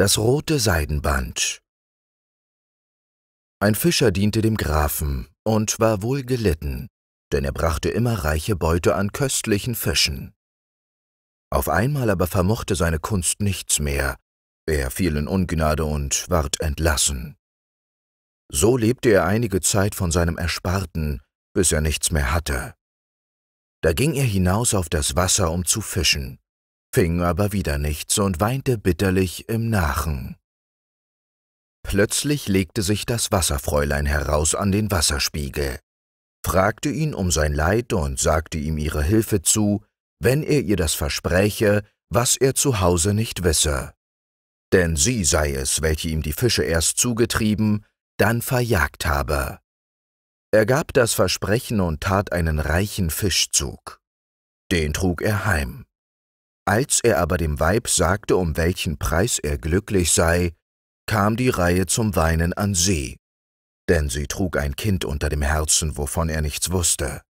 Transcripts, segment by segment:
Das rote Seidenband Ein Fischer diente dem Grafen und war wohl gelitten, denn er brachte immer reiche Beute an köstlichen Fischen. Auf einmal aber vermochte seine Kunst nichts mehr, er fiel in Ungnade und ward entlassen. So lebte er einige Zeit von seinem Ersparten, bis er nichts mehr hatte. Da ging er hinaus auf das Wasser, um zu fischen, fing aber wieder nichts und weinte bitterlich im Nachen. Plötzlich legte sich das Wasserfräulein heraus an den Wasserspiegel, fragte ihn um sein Leid und sagte ihm ihre Hilfe zu, wenn er ihr das verspräche, was er zu Hause nicht wisse. Denn sie sei es, welche ihm die Fische erst zugetrieben, dann verjagt habe. Er gab das Versprechen und tat einen reichen Fischzug. Den trug er heim. Als er aber dem Weib sagte, um welchen Preis er glücklich sei, kam die Reihe zum Weinen an sie, denn sie trug ein Kind unter dem Herzen, wovon er nichts wusste.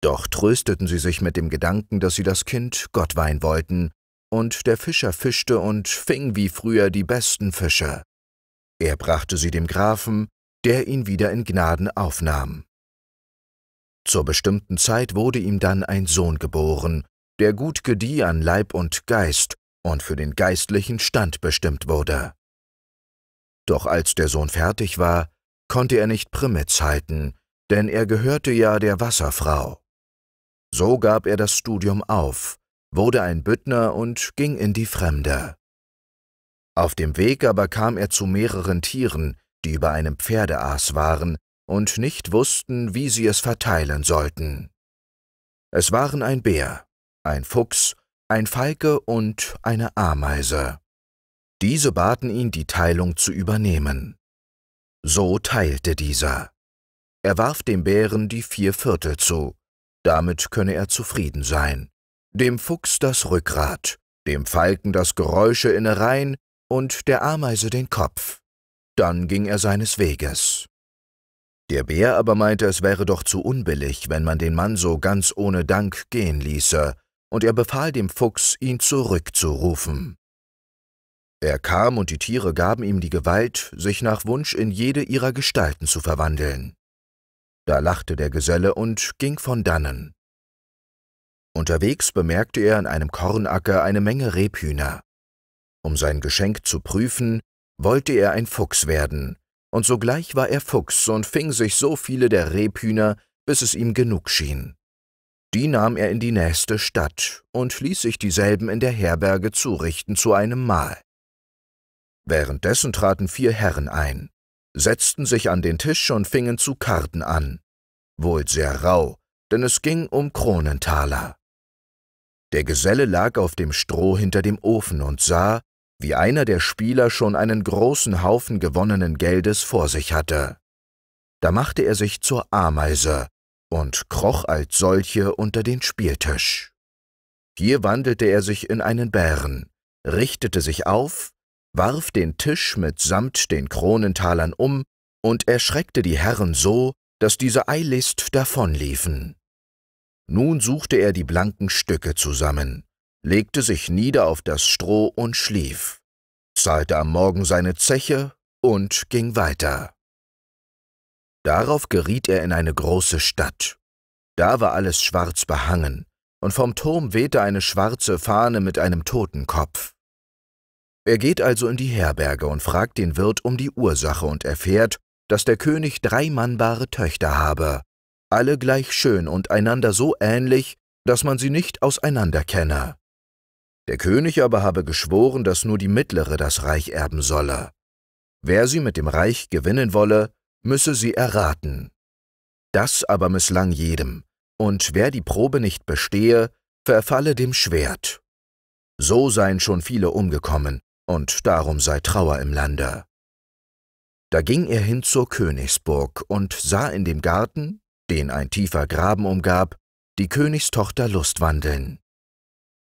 Doch trösteten sie sich mit dem Gedanken, dass sie das Kind Gott weihen wollten, und der Fischer fischte und fing wie früher die besten Fische. Er brachte sie dem Grafen, der ihn wieder in Gnaden aufnahm. Zur bestimmten Zeit wurde ihm dann ein Sohn geboren, der gut gedieh an Leib und Geist und für den geistlichen Stand bestimmt wurde. Doch als der Sohn fertig war, konnte er nicht Primitz halten, denn er gehörte ja der Wasserfrau. So gab er das Studium auf, wurde ein Büttner und ging in die Fremde. Auf dem Weg aber kam er zu mehreren Tieren, die über einem Pferdeaß waren und nicht wussten, wie sie es verteilen sollten. Es waren ein Bär, ein Fuchs, ein Falke und eine Ameise. Diese baten ihn, die Teilung zu übernehmen. So teilte dieser. Er warf dem Bären die vier Viertel zu, damit könne er zufrieden sein, dem Fuchs das Rückgrat, dem Falken das Geräusche Geräuscheinnerein und der Ameise den Kopf. Dann ging er seines Weges. Der Bär aber meinte, es wäre doch zu unbillig, wenn man den Mann so ganz ohne Dank gehen ließe, und er befahl dem Fuchs, ihn zurückzurufen. Er kam und die Tiere gaben ihm die Gewalt, sich nach Wunsch in jede ihrer Gestalten zu verwandeln. Da lachte der Geselle und ging von dannen. Unterwegs bemerkte er an einem Kornacker eine Menge Rebhühner. Um sein Geschenk zu prüfen, wollte er ein Fuchs werden, und sogleich war er Fuchs und fing sich so viele der Rebhühner, bis es ihm genug schien. Die nahm er in die nächste Stadt und ließ sich dieselben in der Herberge zurichten zu einem Mahl. Währenddessen traten vier Herren ein, setzten sich an den Tisch und fingen zu Karten an, wohl sehr rau, denn es ging um Kronentaler. Der Geselle lag auf dem Stroh hinter dem Ofen und sah, wie einer der Spieler schon einen großen Haufen gewonnenen Geldes vor sich hatte. Da machte er sich zur Ameise und kroch als solche unter den Spieltisch. Hier wandelte er sich in einen Bären, richtete sich auf, warf den Tisch mitsamt den Kronentalern um und erschreckte die Herren so, dass diese eiligst davonliefen. Nun suchte er die blanken Stücke zusammen, legte sich nieder auf das Stroh und schlief, zahlte am Morgen seine Zeche und ging weiter. Darauf geriet er in eine große Stadt. Da war alles schwarz behangen, und vom Turm wehte eine schwarze Fahne mit einem Totenkopf. Er geht also in die Herberge und fragt den Wirt um die Ursache und erfährt, dass der König drei mannbare Töchter habe, alle gleich schön und einander so ähnlich, dass man sie nicht auseinander kenne. Der König aber habe geschworen, dass nur die mittlere das Reich erben solle. Wer sie mit dem Reich gewinnen wolle, müsse sie erraten. Das aber misslang jedem, und wer die Probe nicht bestehe, verfalle dem Schwert. So seien schon viele umgekommen, und darum sei Trauer im Lande. Da ging er hin zur Königsburg und sah in dem Garten, den ein tiefer Graben umgab, die Königstochter Lust wandeln.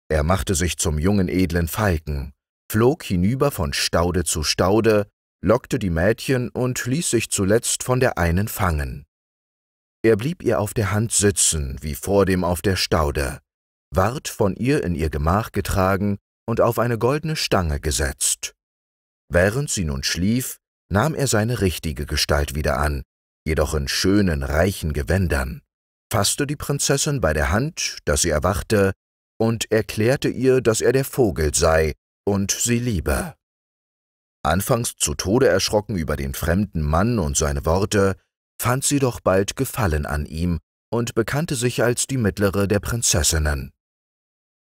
Er machte sich zum jungen edlen Falken, flog hinüber von Staude zu Staude, lockte die Mädchen und ließ sich zuletzt von der einen fangen. Er blieb ihr auf der Hand sitzen, wie vordem auf der Staude, ward von ihr in ihr Gemach getragen und auf eine goldene Stange gesetzt. Während sie nun schlief, nahm er seine richtige Gestalt wieder an, jedoch in schönen, reichen Gewändern, fasste die Prinzessin bei der Hand, dass sie erwachte, und erklärte ihr, dass er der Vogel sei und sie liebe. Anfangs zu Tode erschrocken über den fremden Mann und seine Worte, fand sie doch bald Gefallen an ihm und bekannte sich als die mittlere der Prinzessinnen.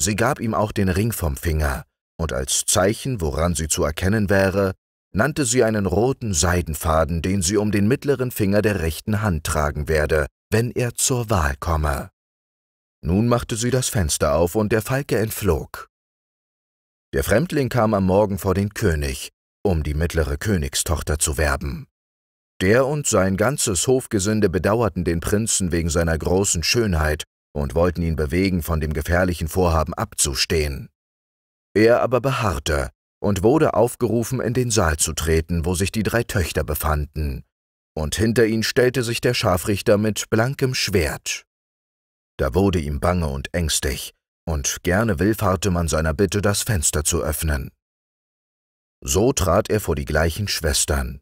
Sie gab ihm auch den Ring vom Finger, und als Zeichen, woran sie zu erkennen wäre, nannte sie einen roten Seidenfaden, den sie um den mittleren Finger der rechten Hand tragen werde, wenn er zur Wahl komme. Nun machte sie das Fenster auf und der Falke entflog. Der Fremdling kam am Morgen vor den König, um die mittlere Königstochter zu werben. Der und sein ganzes Hofgesinde bedauerten den Prinzen wegen seiner großen Schönheit und wollten ihn bewegen, von dem gefährlichen Vorhaben abzustehen. Er aber beharrte und wurde aufgerufen, in den Saal zu treten, wo sich die drei Töchter befanden, und hinter ihn stellte sich der Scharfrichter mit blankem Schwert. Da wurde ihm bange und ängstlich, und gerne willfahrte man seiner Bitte, das Fenster zu öffnen. So trat er vor die gleichen Schwestern.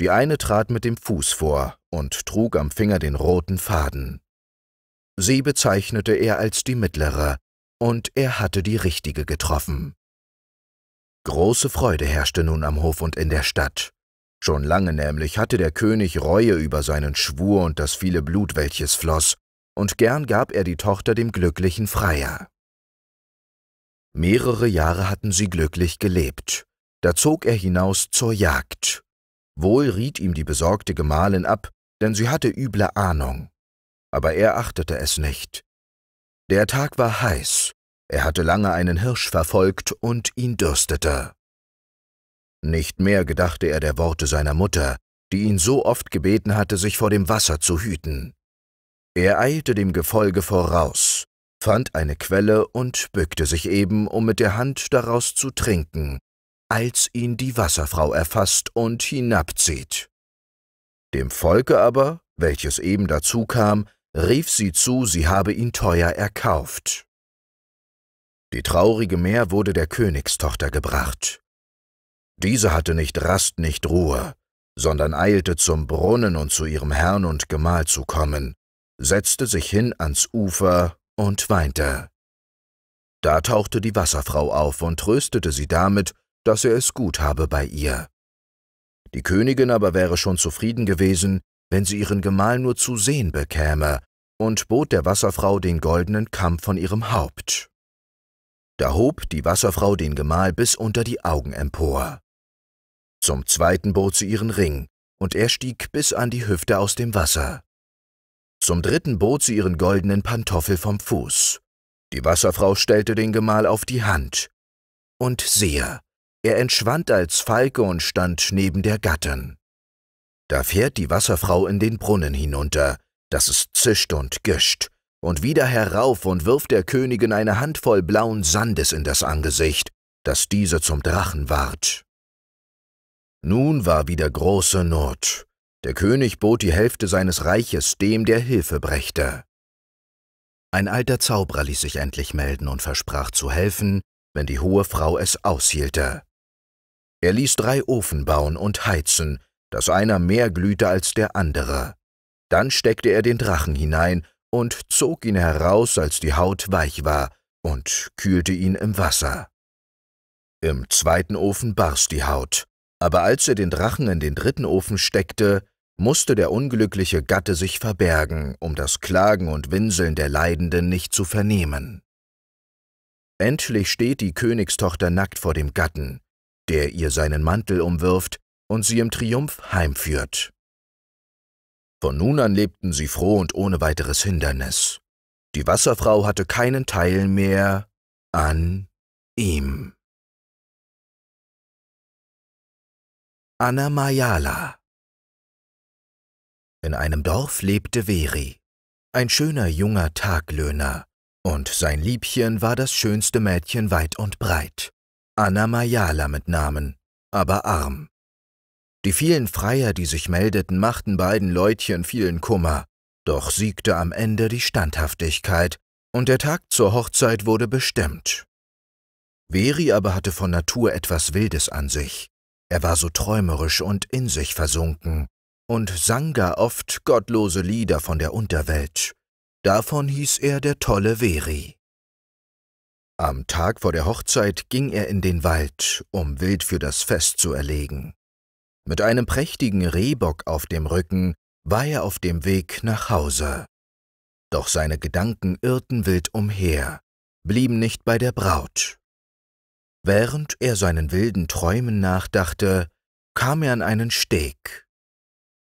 Die eine trat mit dem Fuß vor und trug am Finger den roten Faden. Sie bezeichnete er als die mittlere, und er hatte die richtige getroffen. Große Freude herrschte nun am Hof und in der Stadt. Schon lange nämlich hatte der König Reue über seinen Schwur und das viele Blut, welches floss, und gern gab er die Tochter dem glücklichen Freier. Mehrere Jahre hatten sie glücklich gelebt. Da zog er hinaus zur Jagd. Wohl riet ihm die besorgte Gemahlin ab, denn sie hatte üble Ahnung. Aber er achtete es nicht. Der Tag war heiß, er hatte lange einen Hirsch verfolgt und ihn dürstete. Nicht mehr gedachte er der Worte seiner Mutter, die ihn so oft gebeten hatte, sich vor dem Wasser zu hüten. Er eilte dem Gefolge voraus, fand eine Quelle und bückte sich eben, um mit der Hand daraus zu trinken, als ihn die Wasserfrau erfasst und hinabzieht. Dem Volke aber, welches eben dazu kam, rief sie zu, sie habe ihn teuer erkauft. Die traurige Meer wurde der Königstochter gebracht. Diese hatte nicht Rast, nicht Ruhe, sondern eilte zum Brunnen und zu ihrem Herrn und Gemahl zu kommen, setzte sich hin ans Ufer und weinte. Da tauchte die Wasserfrau auf und tröstete sie damit, dass er es gut habe bei ihr. Die Königin aber wäre schon zufrieden gewesen, wenn sie ihren Gemahl nur zu sehen bekäme, und bot der Wasserfrau den goldenen Kamm von ihrem Haupt. Da hob die Wasserfrau den Gemahl bis unter die Augen empor. Zum zweiten bot sie ihren Ring, und er stieg bis an die Hüfte aus dem Wasser. Zum dritten bot sie ihren goldenen Pantoffel vom Fuß. Die Wasserfrau stellte den Gemahl auf die Hand. Und siehe, er entschwand als Falke und stand neben der Gattin. Da fährt die Wasserfrau in den Brunnen hinunter, dass es zischt und gischt, und wieder herauf und wirft der Königin eine Handvoll blauen Sandes in das Angesicht, dass diese zum Drachen ward. Nun war wieder große Not. Der König bot die Hälfte seines Reiches dem, der Hilfe brächte. Ein alter Zauberer ließ sich endlich melden und versprach zu helfen, wenn die hohe Frau es aushielte. Er ließ drei Ofen bauen und heizen, dass einer mehr glühte als der andere. Dann steckte er den Drachen hinein und zog ihn heraus, als die Haut weich war, und kühlte ihn im Wasser. Im zweiten Ofen barst die Haut, aber als er den Drachen in den dritten Ofen steckte, musste der unglückliche Gatte sich verbergen, um das Klagen und Winseln der Leidenden nicht zu vernehmen. Endlich steht die Königstochter nackt vor dem Gatten, der ihr seinen Mantel umwirft und sie im Triumph heimführt. Von nun an lebten sie froh und ohne weiteres Hindernis. Die Wasserfrau hatte keinen Teil mehr an ihm. Anna Mayala In einem Dorf lebte Veri, ein schöner junger Taglöhner, und sein Liebchen war das schönste Mädchen weit und breit. Anna Mayala mit Namen, aber arm. Die vielen Freier, die sich meldeten, machten beiden Leutchen vielen Kummer, doch siegte am Ende die Standhaftigkeit, und der Tag zur Hochzeit wurde bestimmt. Veri aber hatte von Natur etwas Wildes an sich. Er war so träumerisch und in sich versunken und sang gar oft gottlose Lieder von der Unterwelt. Davon hieß er der tolle Veri. Am Tag vor der Hochzeit ging er in den Wald, um Wild für das Fest zu erlegen. Mit einem prächtigen Rehbock auf dem Rücken war er auf dem Weg nach Hause. Doch seine Gedanken irrten wild umher, blieben nicht bei der Braut. Während er seinen wilden Träumen nachdachte, kam er an einen Steg.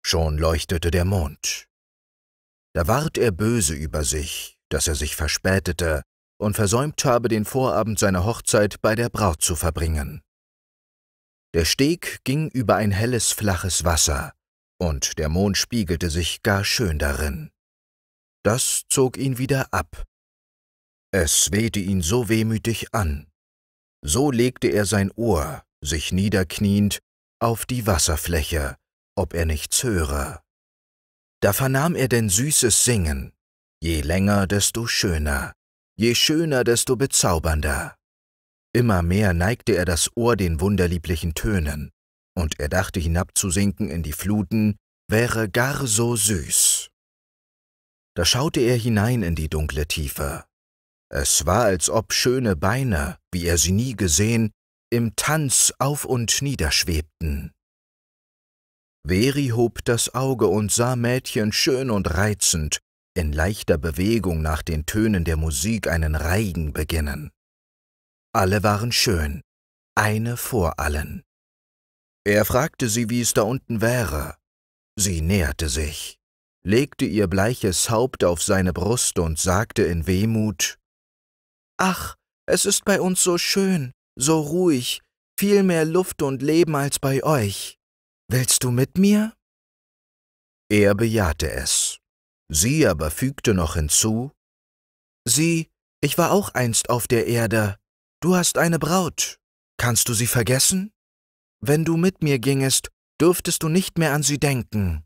Schon leuchtete der Mond. Da ward er böse über sich, dass er sich verspätete und versäumt habe, den Vorabend seiner Hochzeit bei der Braut zu verbringen. Der Steg ging über ein helles, flaches Wasser, und der Mond spiegelte sich gar schön darin. Das zog ihn wieder ab. Es wehte ihn so wehmütig an. So legte er sein Ohr, sich niederkniend, auf die Wasserfläche, ob er nichts höre. Da vernahm er denn süßes Singen, je länger, desto schöner. Je schöner, desto bezaubernder. Immer mehr neigte er das Ohr den wunderlieblichen Tönen, und er dachte hinabzusinken in die Fluten, wäre gar so süß. Da schaute er hinein in die dunkle Tiefe. Es war, als ob schöne Beine, wie er sie nie gesehen, im Tanz auf und niederschwebten. Veri hob das Auge und sah Mädchen schön und reizend, in leichter Bewegung nach den Tönen der Musik einen Reigen beginnen. Alle waren schön, eine vor allen. Er fragte sie, wie es da unten wäre. Sie näherte sich, legte ihr bleiches Haupt auf seine Brust und sagte in Wehmut Ach, es ist bei uns so schön, so ruhig, viel mehr Luft und Leben als bei euch. Willst du mit mir? Er bejahte es Sie aber fügte noch hinzu, Sieh, ich war auch einst auf der Erde, du hast eine Braut, kannst du sie vergessen? Wenn du mit mir gingest, dürftest du nicht mehr an sie denken.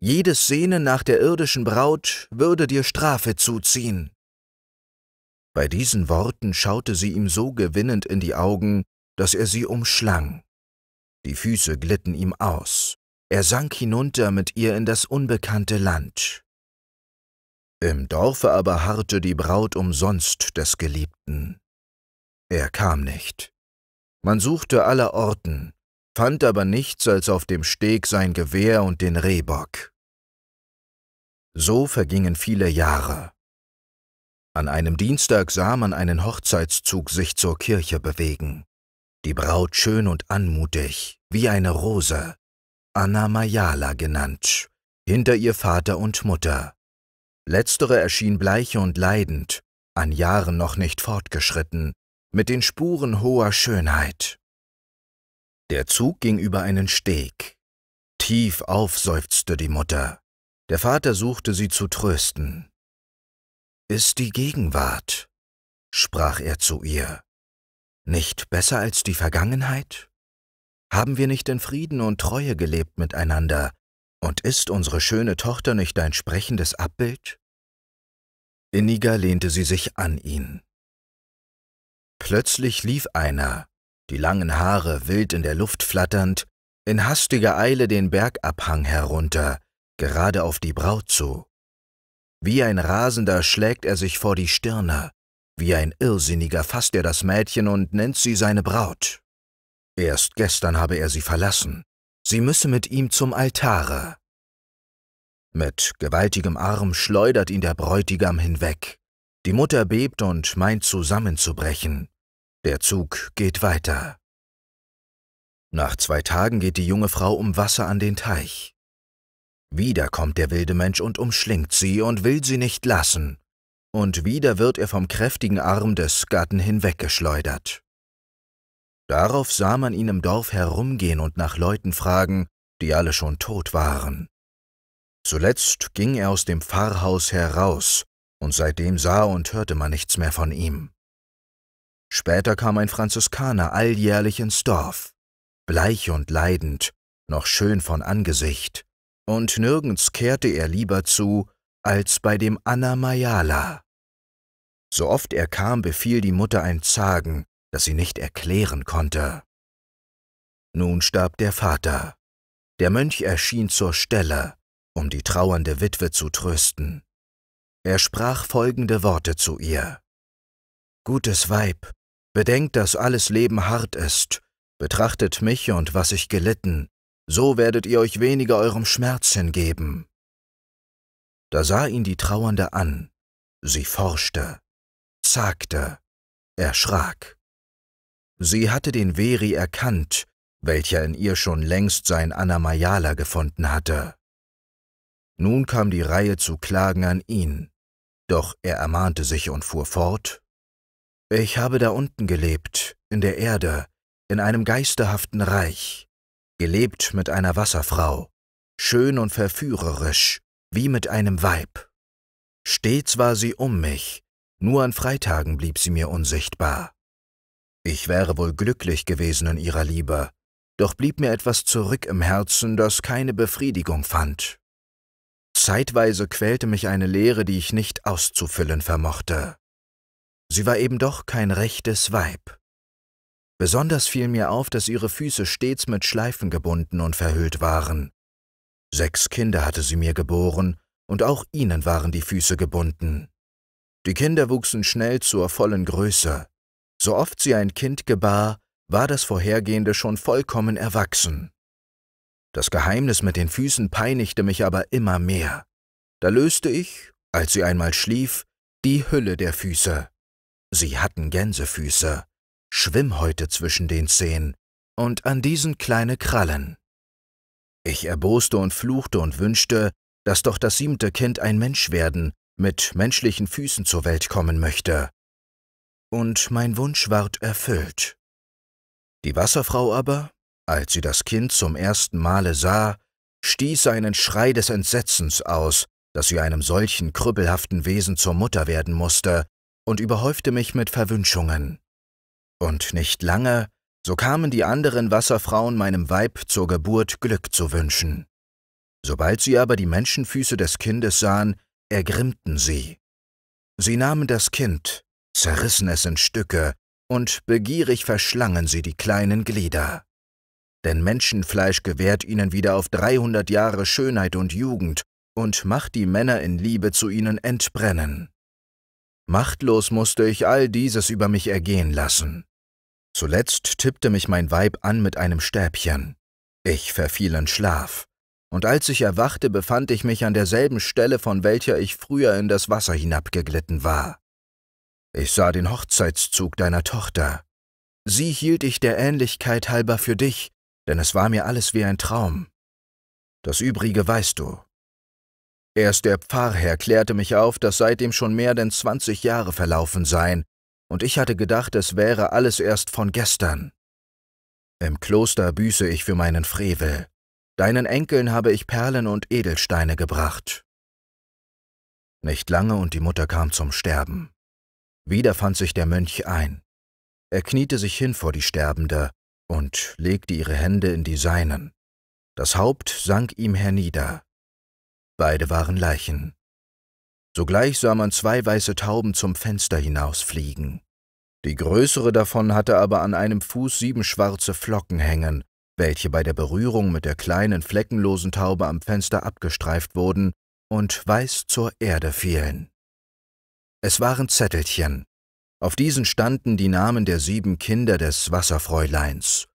Jedes Sehnen nach der irdischen Braut würde dir Strafe zuziehen. Bei diesen Worten schaute sie ihm so gewinnend in die Augen, dass er sie umschlang. Die Füße glitten ihm aus. Er sank hinunter mit ihr in das unbekannte Land. Im Dorfe aber harrte die Braut umsonst des Geliebten. Er kam nicht. Man suchte aller Orten, fand aber nichts als auf dem Steg sein Gewehr und den Rehbock. So vergingen viele Jahre. An einem Dienstag sah man einen Hochzeitszug sich zur Kirche bewegen. Die Braut schön und anmutig, wie eine Rose, Anna Mayala genannt, hinter ihr Vater und Mutter. Letztere erschien bleich und leidend, an Jahren noch nicht fortgeschritten, mit den Spuren hoher Schönheit. Der Zug ging über einen Steg. Tief aufseufzte die Mutter. Der Vater suchte sie zu trösten. Ist die Gegenwart, sprach er zu ihr, nicht besser als die Vergangenheit? Haben wir nicht in Frieden und Treue gelebt miteinander, und ist unsere schöne Tochter nicht dein sprechendes Abbild? Inniger lehnte sie sich an ihn. Plötzlich lief einer, die langen Haare wild in der Luft flatternd, in hastiger Eile den Bergabhang herunter, gerade auf die Braut zu. Wie ein Rasender schlägt er sich vor die Stirne, wie ein Irrsinniger fasst er das Mädchen und nennt sie seine Braut. Erst gestern habe er sie verlassen, sie müsse mit ihm zum Altare. Mit gewaltigem Arm schleudert ihn der Bräutigam hinweg. Die Mutter bebt und meint zusammenzubrechen. Der Zug geht weiter. Nach zwei Tagen geht die junge Frau um Wasser an den Teich. Wieder kommt der wilde Mensch und umschlingt sie und will sie nicht lassen. Und wieder wird er vom kräftigen Arm des Gatten hinweggeschleudert. Darauf sah man ihn im Dorf herumgehen und nach Leuten fragen, die alle schon tot waren. Zuletzt ging er aus dem Pfarrhaus heraus, und seitdem sah und hörte man nichts mehr von ihm. Später kam ein Franziskaner alljährlich ins Dorf, bleich und leidend, noch schön von Angesicht, und nirgends kehrte er lieber zu, als bei dem Anna Mayala. So oft er kam, befiel die Mutter ein Zagen, das sie nicht erklären konnte. Nun starb der Vater. Der Mönch erschien zur Stelle, um die trauernde Witwe zu trösten. Er sprach folgende Worte zu ihr. Gutes Weib, bedenkt, dass alles Leben hart ist, betrachtet mich und was ich gelitten, so werdet ihr euch weniger eurem Schmerz hingeben. Da sah ihn die Trauernde an, sie forschte, zagte, erschrak. Sie hatte den Veri erkannt, welcher in ihr schon längst sein Annamayala gefunden hatte. Nun kam die Reihe zu Klagen an ihn, doch er ermahnte sich und fuhr fort. Ich habe da unten gelebt, in der Erde, in einem geisterhaften Reich, gelebt mit einer Wasserfrau, schön und verführerisch, wie mit einem Weib. Stets war sie um mich, nur an Freitagen blieb sie mir unsichtbar. Ich wäre wohl glücklich gewesen in ihrer Liebe, doch blieb mir etwas zurück im Herzen, das keine Befriedigung fand. Zeitweise quälte mich eine Leere, die ich nicht auszufüllen vermochte. Sie war eben doch kein rechtes Weib. Besonders fiel mir auf, dass ihre Füße stets mit Schleifen gebunden und verhüllt waren. Sechs Kinder hatte sie mir geboren, und auch ihnen waren die Füße gebunden. Die Kinder wuchsen schnell zur vollen Größe. So oft sie ein Kind gebar, war das vorhergehende schon vollkommen erwachsen. Das Geheimnis mit den Füßen peinigte mich aber immer mehr. Da löste ich, als sie einmal schlief, die Hülle der Füße. Sie hatten Gänsefüße, Schwimmhäute zwischen den Zehen und an diesen kleine Krallen. Ich erboste und fluchte und wünschte, dass doch das siebte Kind ein Mensch werden, mit menschlichen Füßen zur Welt kommen möchte und mein Wunsch ward erfüllt. Die Wasserfrau aber, als sie das Kind zum ersten Male sah, stieß einen Schrei des Entsetzens aus, dass sie einem solchen krüppelhaften Wesen zur Mutter werden musste, und überhäufte mich mit Verwünschungen. Und nicht lange, so kamen die anderen Wasserfrauen meinem Weib zur Geburt Glück zu wünschen. Sobald sie aber die Menschenfüße des Kindes sahen, ergrimmten sie. Sie nahmen das Kind zerrissen es in Stücke, und begierig verschlangen sie die kleinen Glieder. Denn Menschenfleisch gewährt ihnen wieder auf dreihundert Jahre Schönheit und Jugend und macht die Männer in Liebe zu ihnen entbrennen. Machtlos musste ich all dieses über mich ergehen lassen. Zuletzt tippte mich mein Weib an mit einem Stäbchen. Ich verfiel in Schlaf, und als ich erwachte, befand ich mich an derselben Stelle, von welcher ich früher in das Wasser hinabgeglitten war. Ich sah den Hochzeitszug deiner Tochter. Sie hielt ich der Ähnlichkeit halber für dich, denn es war mir alles wie ein Traum. Das Übrige weißt du. Erst der Pfarrherr klärte mich auf, dass seitdem schon mehr denn zwanzig Jahre verlaufen seien, und ich hatte gedacht, es wäre alles erst von gestern. Im Kloster büße ich für meinen Frevel. Deinen Enkeln habe ich Perlen und Edelsteine gebracht. Nicht lange und die Mutter kam zum Sterben. Wieder fand sich der Mönch ein. Er kniete sich hin vor die Sterbende und legte ihre Hände in die seinen. Das Haupt sank ihm hernieder. Beide waren Leichen. Sogleich sah man zwei weiße Tauben zum Fenster hinausfliegen. Die größere davon hatte aber an einem Fuß sieben schwarze Flocken hängen, welche bei der Berührung mit der kleinen fleckenlosen Taube am Fenster abgestreift wurden und weiß zur Erde fielen. Es waren Zettelchen. Auf diesen standen die Namen der sieben Kinder des Wasserfräuleins.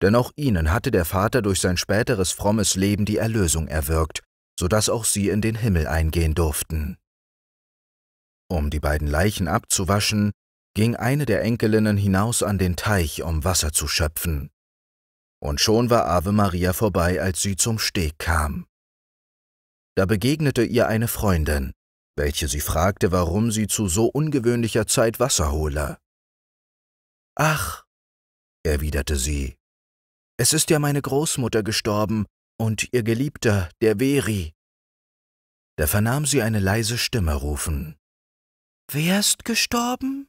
Denn auch ihnen hatte der Vater durch sein späteres frommes Leben die Erlösung erwirkt, so dass auch sie in den Himmel eingehen durften. Um die beiden Leichen abzuwaschen, ging eine der Enkelinnen hinaus an den Teich, um Wasser zu schöpfen. Und schon war Ave Maria vorbei, als sie zum Steg kam. Da begegnete ihr eine Freundin welche sie fragte, warum sie zu so ungewöhnlicher Zeit Wasser hole. Ach, erwiderte sie, es ist ja meine Großmutter gestorben und ihr Geliebter, der Veri. Da vernahm sie eine leise Stimme rufen. Wer ist gestorben?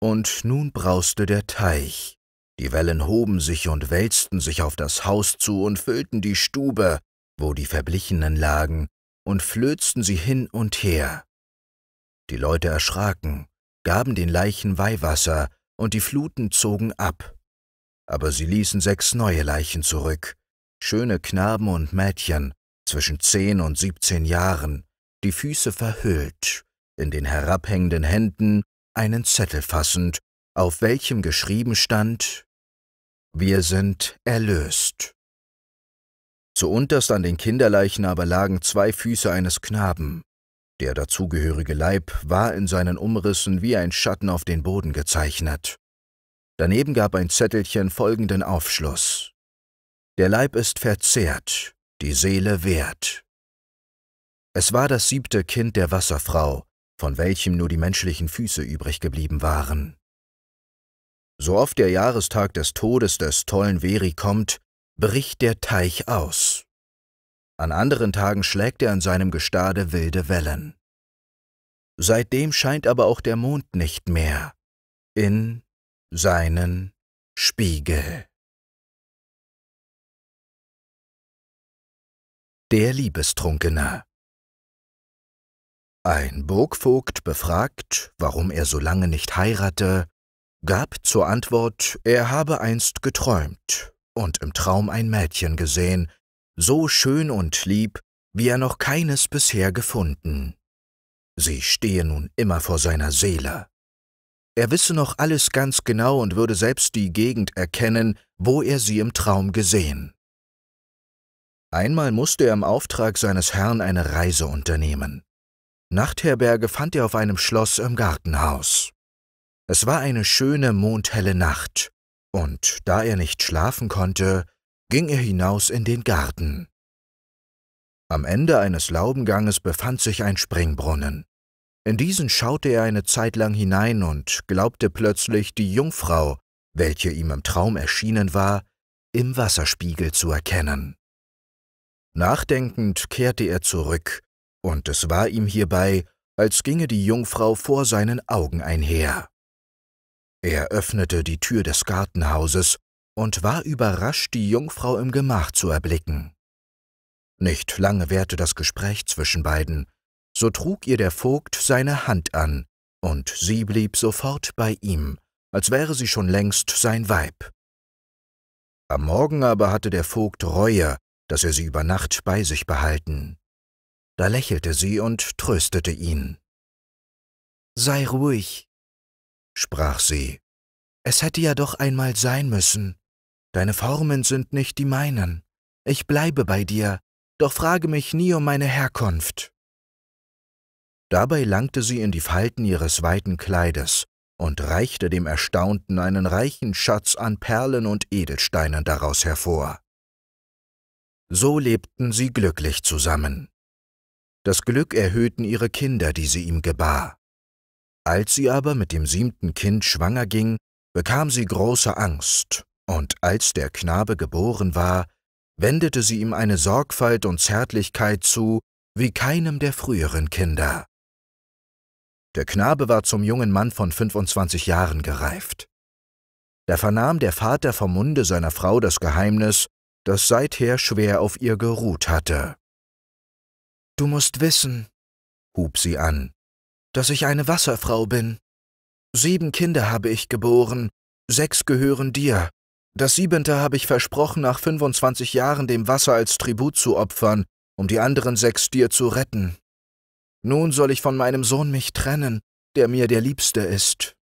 Und nun brauste der Teich. Die Wellen hoben sich und wälzten sich auf das Haus zu und füllten die Stube, wo die Verblichenen lagen, und flözten sie hin und her. Die Leute erschraken, gaben den Leichen Weihwasser, und die Fluten zogen ab. Aber sie ließen sechs neue Leichen zurück, schöne Knaben und Mädchen zwischen zehn und siebzehn Jahren, die Füße verhüllt, in den herabhängenden Händen einen Zettel fassend, auf welchem geschrieben stand Wir sind erlöst. Zuunterst an den Kinderleichen aber lagen zwei Füße eines Knaben. Der dazugehörige Leib war in seinen Umrissen wie ein Schatten auf den Boden gezeichnet. Daneben gab ein Zettelchen folgenden Aufschluss. Der Leib ist verzehrt, die Seele wehrt. Es war das siebte Kind der Wasserfrau, von welchem nur die menschlichen Füße übrig geblieben waren. So oft der Jahrestag des Todes des tollen Veri kommt, bricht der Teich aus. An anderen Tagen schlägt er an seinem Gestade wilde Wellen. Seitdem scheint aber auch der Mond nicht mehr in seinen Spiegel. Der Liebestrunkene Ein Burgvogt befragt, warum er so lange nicht heirate, gab zur Antwort, er habe einst geträumt, und im Traum ein Mädchen gesehen, so schön und lieb, wie er noch keines bisher gefunden. Sie stehe nun immer vor seiner Seele. Er wisse noch alles ganz genau und würde selbst die Gegend erkennen, wo er sie im Traum gesehen. Einmal musste er im Auftrag seines Herrn eine Reise unternehmen. Nachtherberge fand er auf einem Schloss im Gartenhaus. Es war eine schöne, mondhelle Nacht und da er nicht schlafen konnte, ging er hinaus in den Garten. Am Ende eines Laubenganges befand sich ein Springbrunnen. In diesen schaute er eine Zeit lang hinein und glaubte plötzlich, die Jungfrau, welche ihm im Traum erschienen war, im Wasserspiegel zu erkennen. Nachdenkend kehrte er zurück, und es war ihm hierbei, als ginge die Jungfrau vor seinen Augen einher. Er öffnete die Tür des Gartenhauses und war überrascht, die Jungfrau im Gemach zu erblicken. Nicht lange währte das Gespräch zwischen beiden, so trug ihr der Vogt seine Hand an, und sie blieb sofort bei ihm, als wäre sie schon längst sein Weib. Am Morgen aber hatte der Vogt Reue, dass er sie über Nacht bei sich behalten. Da lächelte sie und tröstete ihn. Sei ruhig, sprach sie, es hätte ja doch einmal sein müssen. Deine Formen sind nicht die meinen. Ich bleibe bei dir, doch frage mich nie um meine Herkunft. Dabei langte sie in die Falten ihres weiten Kleides und reichte dem Erstaunten einen reichen Schatz an Perlen und Edelsteinen daraus hervor. So lebten sie glücklich zusammen. Das Glück erhöhten ihre Kinder, die sie ihm gebar. Als sie aber mit dem siebten Kind schwanger ging, bekam sie große Angst, und als der Knabe geboren war, wendete sie ihm eine Sorgfalt und Zärtlichkeit zu, wie keinem der früheren Kinder. Der Knabe war zum jungen Mann von 25 Jahren gereift. Da vernahm der Vater vom Munde seiner Frau das Geheimnis, das seither schwer auf ihr geruht hatte. Du musst wissen, hub sie an, dass ich eine Wasserfrau bin. Sieben Kinder habe ich geboren, sechs gehören dir. Das siebente habe ich versprochen, nach 25 Jahren dem Wasser als Tribut zu opfern, um die anderen sechs dir zu retten. Nun soll ich von meinem Sohn mich trennen, der mir der Liebste ist.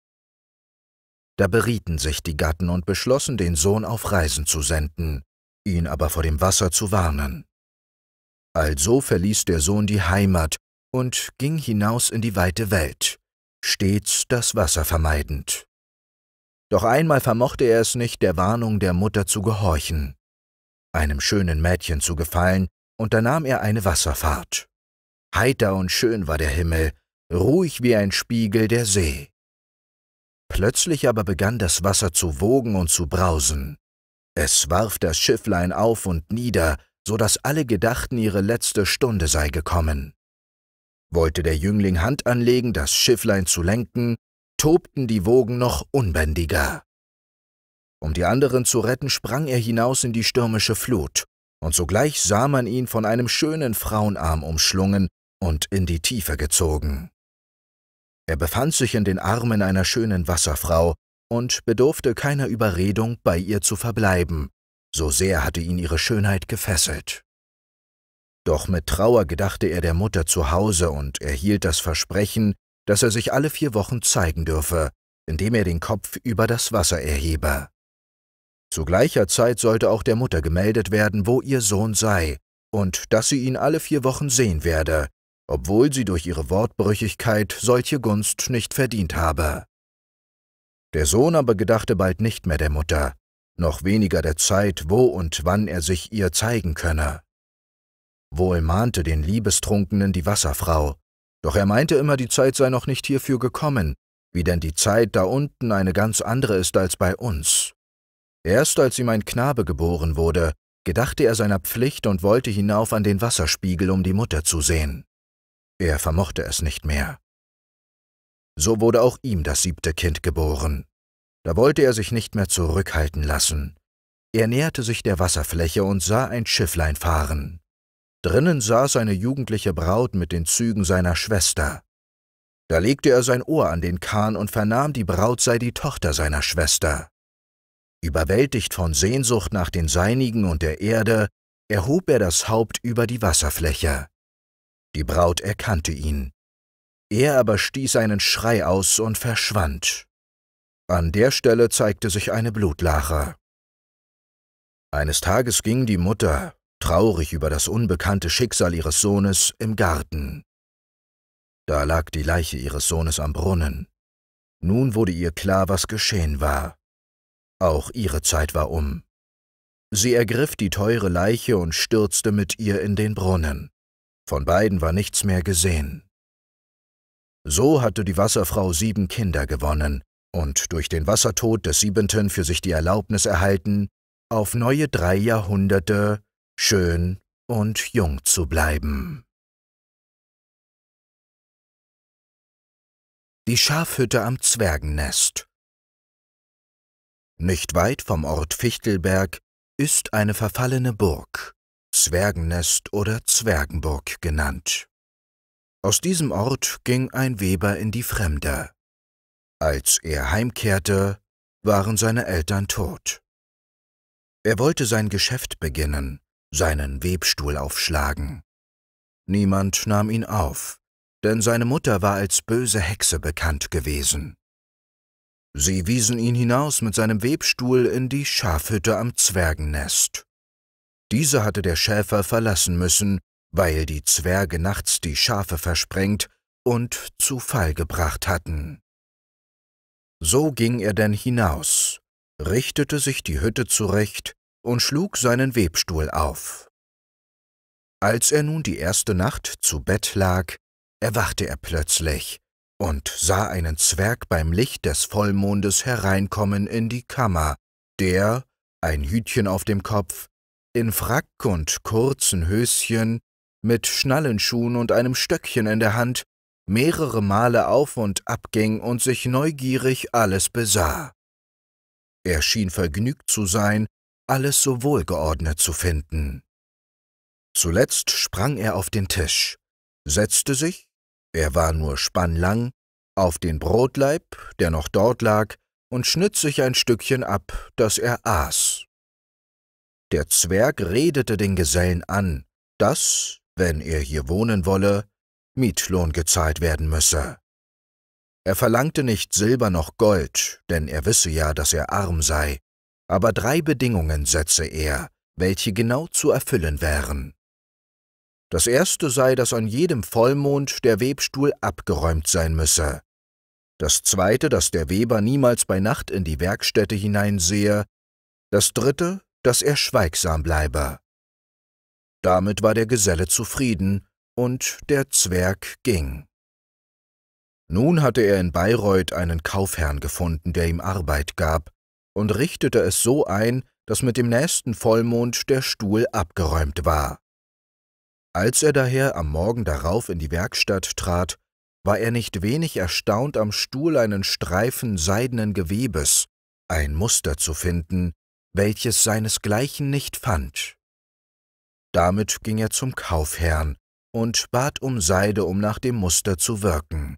Da berieten sich die Gatten und beschlossen, den Sohn auf Reisen zu senden, ihn aber vor dem Wasser zu warnen. Also verließ der Sohn die Heimat und ging hinaus in die weite Welt, stets das Wasser vermeidend. Doch einmal vermochte er es nicht, der Warnung der Mutter zu gehorchen, einem schönen Mädchen zu gefallen, und da nahm er eine Wasserfahrt. Heiter und schön war der Himmel, ruhig wie ein Spiegel der See. Plötzlich aber begann das Wasser zu wogen und zu brausen. Es warf das Schifflein auf und nieder, so daß alle gedachten, ihre letzte Stunde sei gekommen. Wollte der Jüngling Hand anlegen, das Schifflein zu lenken, tobten die Wogen noch unbändiger. Um die anderen zu retten, sprang er hinaus in die stürmische Flut, und sogleich sah man ihn von einem schönen Frauenarm umschlungen und in die Tiefe gezogen. Er befand sich in den Armen einer schönen Wasserfrau und bedurfte keiner Überredung, bei ihr zu verbleiben, so sehr hatte ihn ihre Schönheit gefesselt. Doch mit Trauer gedachte er der Mutter zu Hause und erhielt das Versprechen, dass er sich alle vier Wochen zeigen dürfe, indem er den Kopf über das Wasser erhebe. Zu gleicher Zeit sollte auch der Mutter gemeldet werden, wo ihr Sohn sei, und dass sie ihn alle vier Wochen sehen werde, obwohl sie durch ihre Wortbrüchigkeit solche Gunst nicht verdient habe. Der Sohn aber gedachte bald nicht mehr der Mutter, noch weniger der Zeit, wo und wann er sich ihr zeigen könne. Wohl mahnte den Liebestrunkenen die Wasserfrau, doch er meinte immer, die Zeit sei noch nicht hierfür gekommen, wie denn die Zeit da unten eine ganz andere ist als bei uns. Erst als ihm ein Knabe geboren wurde, gedachte er seiner Pflicht und wollte hinauf an den Wasserspiegel, um die Mutter zu sehen. Er vermochte es nicht mehr. So wurde auch ihm das siebte Kind geboren. Da wollte er sich nicht mehr zurückhalten lassen. Er näherte sich der Wasserfläche und sah ein Schifflein fahren. Drinnen saß eine jugendliche Braut mit den Zügen seiner Schwester. Da legte er sein Ohr an den Kahn und vernahm, die Braut sei die Tochter seiner Schwester. Überwältigt von Sehnsucht nach den Seinigen und der Erde, erhob er das Haupt über die Wasserfläche. Die Braut erkannte ihn. Er aber stieß einen Schrei aus und verschwand. An der Stelle zeigte sich eine Blutlache. Eines Tages ging die Mutter, traurig über das unbekannte Schicksal ihres Sohnes, im Garten. Da lag die Leiche ihres Sohnes am Brunnen. Nun wurde ihr klar, was geschehen war. Auch ihre Zeit war um. Sie ergriff die teure Leiche und stürzte mit ihr in den Brunnen. Von beiden war nichts mehr gesehen. So hatte die Wasserfrau sieben Kinder gewonnen und durch den Wassertod des siebenten für sich die Erlaubnis erhalten, auf neue drei Jahrhunderte schön und jung zu bleiben. Die Schafhütte am Zwergennest Nicht weit vom Ort Fichtelberg ist eine verfallene Burg, Zwergennest oder Zwergenburg genannt. Aus diesem Ort ging ein Weber in die Fremde. Als er heimkehrte, waren seine Eltern tot. Er wollte sein Geschäft beginnen, seinen Webstuhl aufschlagen. Niemand nahm ihn auf, denn seine Mutter war als böse Hexe bekannt gewesen. Sie wiesen ihn hinaus mit seinem Webstuhl in die Schafhütte am Zwergennest. Diese hatte der Schäfer verlassen müssen, weil die Zwerge nachts die Schafe versprengt und zu Fall gebracht hatten. So ging er denn hinaus, richtete sich die Hütte zurecht und schlug seinen Webstuhl auf. Als er nun die erste Nacht zu Bett lag, erwachte er plötzlich und sah einen Zwerg beim Licht des Vollmondes hereinkommen in die Kammer, der, ein Hütchen auf dem Kopf, in Frack und kurzen Höschen, mit Schnallenschuhen und einem Stöckchen in der Hand, mehrere Male auf und ab ging und sich neugierig alles besah. Er schien vergnügt zu sein alles so wohlgeordnet zu finden. Zuletzt sprang er auf den Tisch, setzte sich, er war nur spannlang, auf den Brotleib, der noch dort lag, und schnitt sich ein Stückchen ab, das er aß. Der Zwerg redete den Gesellen an, dass, wenn er hier wohnen wolle, Mietlohn gezahlt werden müsse. Er verlangte nicht Silber noch Gold, denn er wisse ja, dass er arm sei, aber drei Bedingungen setze er, welche genau zu erfüllen wären. Das erste sei, dass an jedem Vollmond der Webstuhl abgeräumt sein müsse. Das zweite, dass der Weber niemals bei Nacht in die Werkstätte hineinsehe. Das dritte, dass er schweigsam bleibe. Damit war der Geselle zufrieden, und der Zwerg ging. Nun hatte er in Bayreuth einen Kaufherrn gefunden, der ihm Arbeit gab, und richtete es so ein, dass mit dem nächsten Vollmond der Stuhl abgeräumt war. Als er daher am Morgen darauf in die Werkstatt trat, war er nicht wenig erstaunt, am Stuhl einen Streifen seidenen Gewebes, ein Muster zu finden, welches seinesgleichen nicht fand. Damit ging er zum Kaufherrn und bat um Seide, um nach dem Muster zu wirken.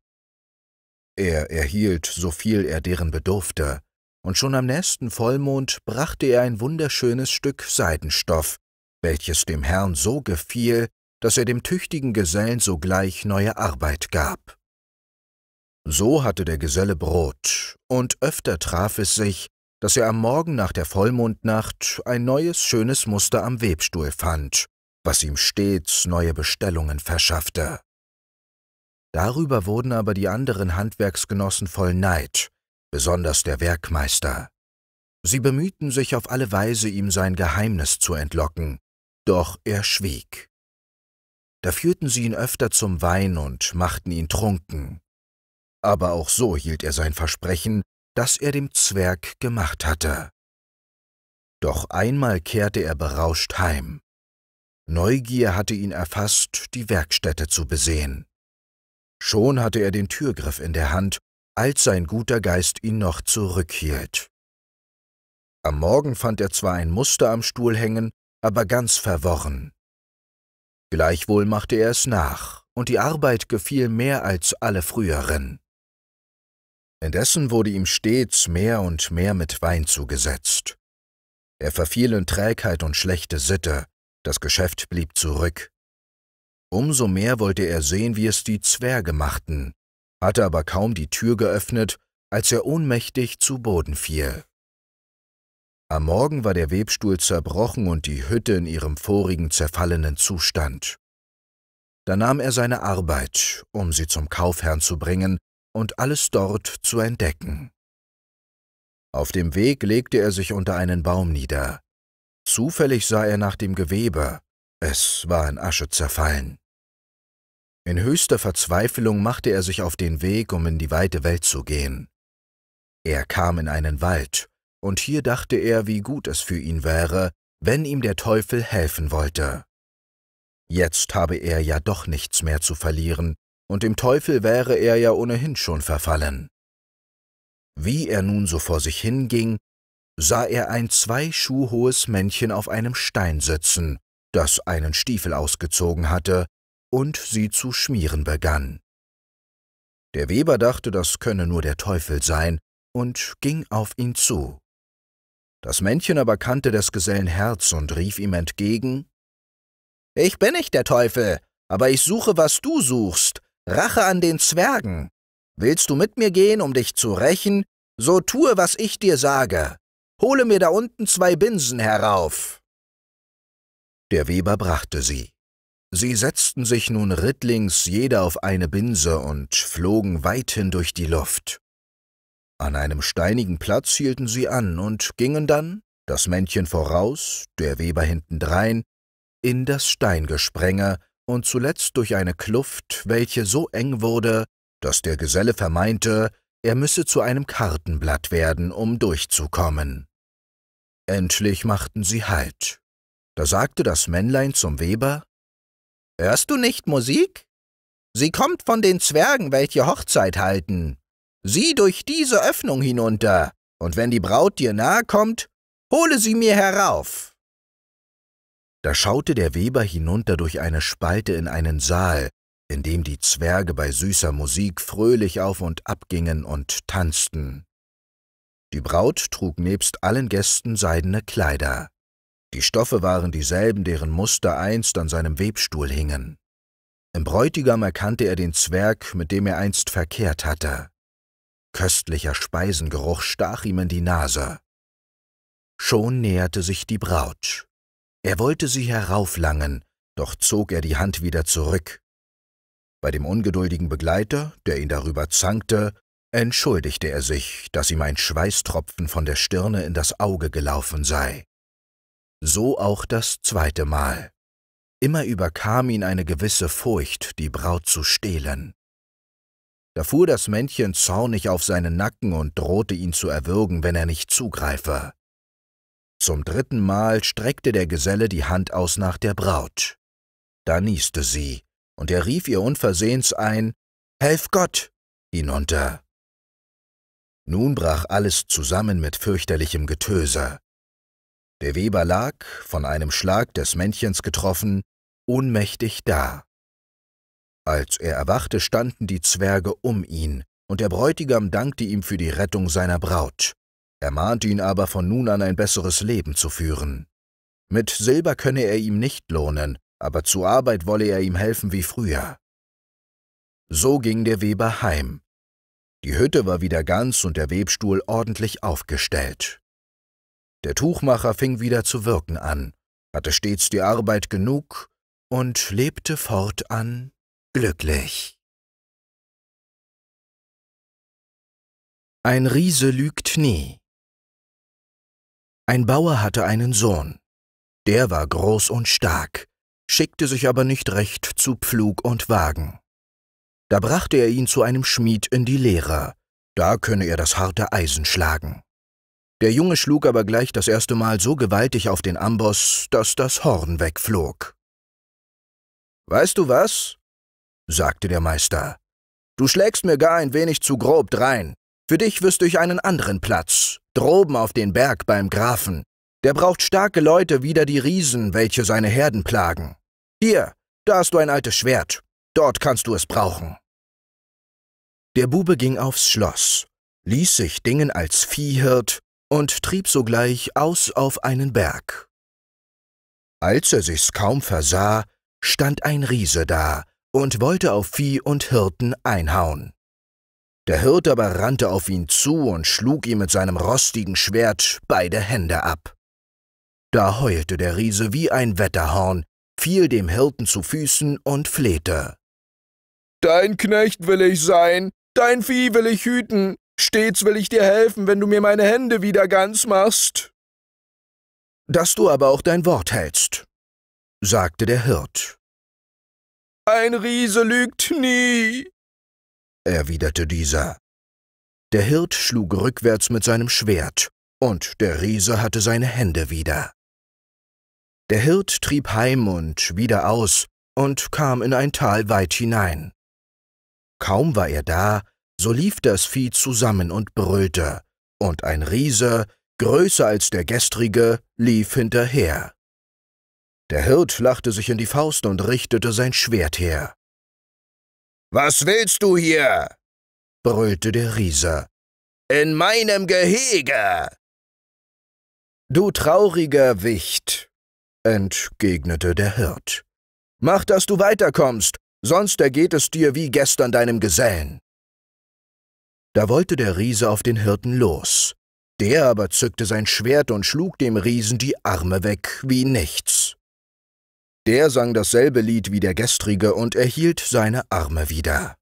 Er erhielt so viel er deren bedurfte, und schon am nächsten Vollmond brachte er ein wunderschönes Stück Seidenstoff, welches dem Herrn so gefiel, dass er dem tüchtigen Gesellen sogleich neue Arbeit gab. So hatte der Geselle Brot, und öfter traf es sich, dass er am Morgen nach der Vollmondnacht ein neues schönes Muster am Webstuhl fand, was ihm stets neue Bestellungen verschaffte. Darüber wurden aber die anderen Handwerksgenossen voll Neid, besonders der Werkmeister. Sie bemühten sich auf alle Weise, ihm sein Geheimnis zu entlocken, doch er schwieg. Da führten sie ihn öfter zum Wein und machten ihn trunken. Aber auch so hielt er sein Versprechen, das er dem Zwerg gemacht hatte. Doch einmal kehrte er berauscht heim. Neugier hatte ihn erfasst, die Werkstätte zu besehen. Schon hatte er den Türgriff in der Hand, als sein guter Geist ihn noch zurückhielt. Am Morgen fand er zwar ein Muster am Stuhl hängen, aber ganz verworren. Gleichwohl machte er es nach, und die Arbeit gefiel mehr als alle früheren. Indessen wurde ihm stets mehr und mehr mit Wein zugesetzt. Er verfiel in Trägheit und schlechte Sitte, das Geschäft blieb zurück. Umso mehr wollte er sehen, wie es die Zwerge machten, hatte aber kaum die Tür geöffnet, als er ohnmächtig zu Boden fiel. Am Morgen war der Webstuhl zerbrochen und die Hütte in ihrem vorigen zerfallenen Zustand. Da nahm er seine Arbeit, um sie zum Kaufherrn zu bringen und alles dort zu entdecken. Auf dem Weg legte er sich unter einen Baum nieder. Zufällig sah er nach dem Gewebe, es war in Asche zerfallen. In höchster Verzweiflung machte er sich auf den Weg, um in die weite Welt zu gehen. Er kam in einen Wald, und hier dachte er, wie gut es für ihn wäre, wenn ihm der Teufel helfen wollte. Jetzt habe er ja doch nichts mehr zu verlieren, und dem Teufel wäre er ja ohnehin schon verfallen. Wie er nun so vor sich hinging, sah er ein zwei Schuh hohes Männchen auf einem Stein sitzen, das einen Stiefel ausgezogen hatte und sie zu schmieren begann. Der Weber dachte, das könne nur der Teufel sein, und ging auf ihn zu. Das Männchen aber kannte des Gesellen Herz und rief ihm entgegen Ich bin nicht der Teufel, aber ich suche, was du suchst, Rache an den Zwergen. Willst du mit mir gehen, um dich zu rächen, so tue, was ich dir sage. Hole mir da unten zwei Binsen herauf. Der Weber brachte sie. Sie setzten sich nun rittlings jeder auf eine Binse und flogen weithin durch die Luft. An einem steinigen Platz hielten sie an und gingen dann, das Männchen voraus, der Weber hintendrein, in das Steingesprenge und zuletzt durch eine Kluft, welche so eng wurde, dass der Geselle vermeinte, er müsse zu einem Kartenblatt werden, um durchzukommen. Endlich machten sie Halt. Da sagte das Männlein zum Weber, Hörst du nicht Musik? Sie kommt von den Zwergen, welche Hochzeit halten. Sieh durch diese Öffnung hinunter, und wenn die Braut dir nahe kommt, hole sie mir herauf. Da schaute der Weber hinunter durch eine Spalte in einen Saal, in dem die Zwerge bei süßer Musik fröhlich auf und ab gingen und tanzten. Die Braut trug nebst allen Gästen seidene Kleider. Die Stoffe waren dieselben, deren Muster einst an seinem Webstuhl hingen. Im Bräutigam erkannte er den Zwerg, mit dem er einst verkehrt hatte. Köstlicher Speisengeruch stach ihm in die Nase. Schon näherte sich die Braut. Er wollte sie herauflangen, doch zog er die Hand wieder zurück. Bei dem ungeduldigen Begleiter, der ihn darüber zankte, entschuldigte er sich, dass ihm ein Schweißtropfen von der Stirne in das Auge gelaufen sei. So auch das zweite Mal. Immer überkam ihn eine gewisse Furcht, die Braut zu stehlen. Da fuhr das Männchen zornig auf seinen Nacken und drohte ihn zu erwürgen, wenn er nicht zugreife. Zum dritten Mal streckte der Geselle die Hand aus nach der Braut. Da nieste sie, und er rief ihr unversehens ein Helf Gott hinunter. Nun brach alles zusammen mit fürchterlichem Getöse. Der Weber lag, von einem Schlag des Männchens getroffen, ohnmächtig da. Als er erwachte, standen die Zwerge um ihn, und der Bräutigam dankte ihm für die Rettung seiner Braut, er mahnte ihn aber von nun an ein besseres Leben zu führen. Mit Silber könne er ihm nicht lohnen, aber zur Arbeit wolle er ihm helfen wie früher. So ging der Weber heim. Die Hütte war wieder ganz und der Webstuhl ordentlich aufgestellt. Der Tuchmacher fing wieder zu wirken an, hatte stets die Arbeit genug und lebte fortan glücklich. Ein Riese lügt nie. Ein Bauer hatte einen Sohn. Der war groß und stark, schickte sich aber nicht recht zu Pflug und Wagen. Da brachte er ihn zu einem Schmied in die Lehre, da könne er das harte Eisen schlagen. Der Junge schlug aber gleich das erste Mal so gewaltig auf den Amboss, dass das Horn wegflog. Weißt du was? sagte der Meister. Du schlägst mir gar ein wenig zu grob drein. Für dich wirst durch einen anderen Platz, droben auf den Berg beim Grafen. Der braucht starke Leute wider die Riesen, welche seine Herden plagen. Hier, da hast du ein altes Schwert. Dort kannst du es brauchen. Der Bube ging aufs Schloss, ließ sich Dingen als Viehhirt, und trieb sogleich aus auf einen Berg. Als er sich's kaum versah, stand ein Riese da und wollte auf Vieh und Hirten einhauen. Der Hirt aber rannte auf ihn zu und schlug ihm mit seinem rostigen Schwert beide Hände ab. Da heulte der Riese wie ein Wetterhorn, fiel dem Hirten zu Füßen und flehte. Dein Knecht will ich sein, dein Vieh will ich hüten, Stets will ich dir helfen, wenn du mir meine Hände wieder ganz machst. Dass du aber auch dein Wort hältst, sagte der Hirt. Ein Riese lügt nie, erwiderte dieser. Der Hirt schlug rückwärts mit seinem Schwert, und der Riese hatte seine Hände wieder. Der Hirt trieb heim und wieder aus und kam in ein Tal weit hinein. Kaum war er da, so lief das Vieh zusammen und brüllte, und ein Riese, größer als der gestrige, lief hinterher. Der Hirt lachte sich in die Faust und richtete sein Schwert her. Was willst du hier? brüllte der Riese. In meinem Gehege! Du trauriger Wicht, entgegnete der Hirt. Mach, dass du weiterkommst, sonst ergeht es dir wie gestern deinem Gesellen. Da wollte der Riese auf den Hirten los. Der aber zückte sein Schwert und schlug dem Riesen die Arme weg wie nichts. Der sang dasselbe Lied wie der gestrige und erhielt seine Arme wieder.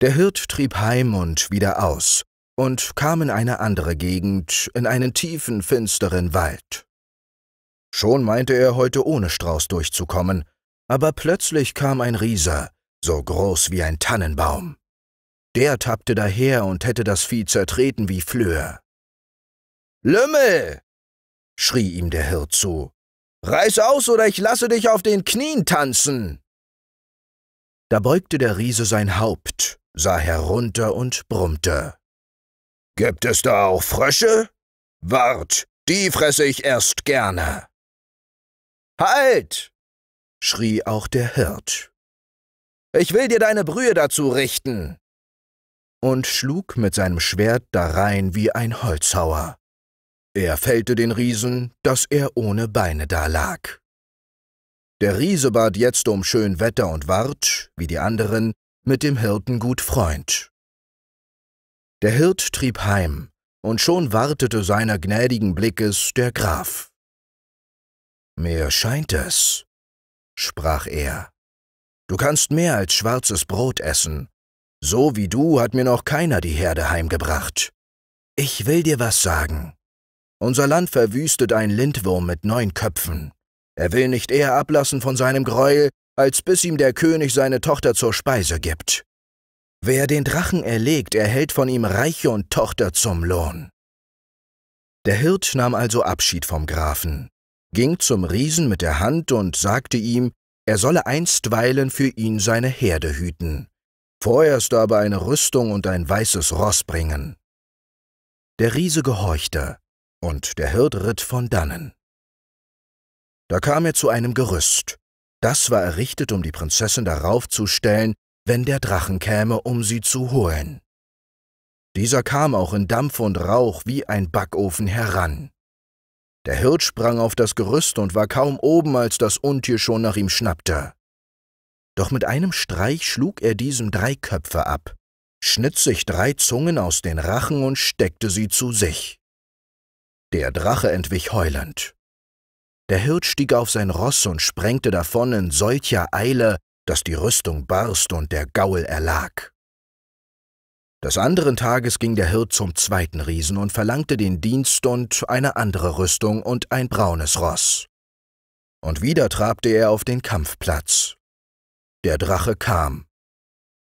Der Hirt trieb heim und wieder aus und kam in eine andere Gegend, in einen tiefen, finsteren Wald. Schon meinte er heute ohne Strauß durchzukommen, aber plötzlich kam ein Rieser, so groß wie ein Tannenbaum. Der tappte daher und hätte das Vieh zertreten wie Flöhe. Lümmel! schrie ihm der Hirt zu. Reiß aus, oder ich lasse dich auf den Knien tanzen! Da beugte der Riese sein Haupt, sah herunter und brummte. Gibt es da auch Frösche? Wart, die fresse ich erst gerne. Halt! schrie auch der Hirt. Ich will dir deine Brühe dazu richten und schlug mit seinem Schwert darein wie ein Holzhauer. Er fällte den Riesen, dass er ohne Beine dalag. Der Riese bat jetzt um schön Wetter und ward, wie die anderen, mit dem Hirten gut Freund. Der Hirt trieb heim, und schon wartete seiner gnädigen Blickes der Graf. Mir scheint es, sprach er, du kannst mehr als schwarzes Brot essen, so wie du hat mir noch keiner die Herde heimgebracht. Ich will dir was sagen. Unser Land verwüstet ein Lindwurm mit neun Köpfen. Er will nicht eher ablassen von seinem Greuel, als bis ihm der König seine Tochter zur Speise gibt. Wer den Drachen erlegt, erhält von ihm Reiche und Tochter zum Lohn. Der Hirt nahm also Abschied vom Grafen, ging zum Riesen mit der Hand und sagte ihm, er solle einstweilen für ihn seine Herde hüten. Vorerst aber eine Rüstung und ein weißes Ross bringen. Der Riese gehorchte, und der Hirt ritt von dannen. Da kam er zu einem Gerüst. Das war errichtet, um die Prinzessin darauf zu stellen, wenn der Drachen käme, um sie zu holen. Dieser kam auch in Dampf und Rauch wie ein Backofen heran. Der Hirt sprang auf das Gerüst und war kaum oben, als das Untier schon nach ihm schnappte. Doch mit einem Streich schlug er diesem drei Köpfe ab, schnitt sich drei Zungen aus den Rachen und steckte sie zu sich. Der Drache entwich heulend. Der Hirt stieg auf sein Ross und sprengte davon in solcher Eile, dass die Rüstung barst und der Gaul erlag. Des anderen Tages ging der Hirt zum zweiten Riesen und verlangte den Dienst und eine andere Rüstung und ein braunes Ross. Und wieder trabte er auf den Kampfplatz. Der Drache kam.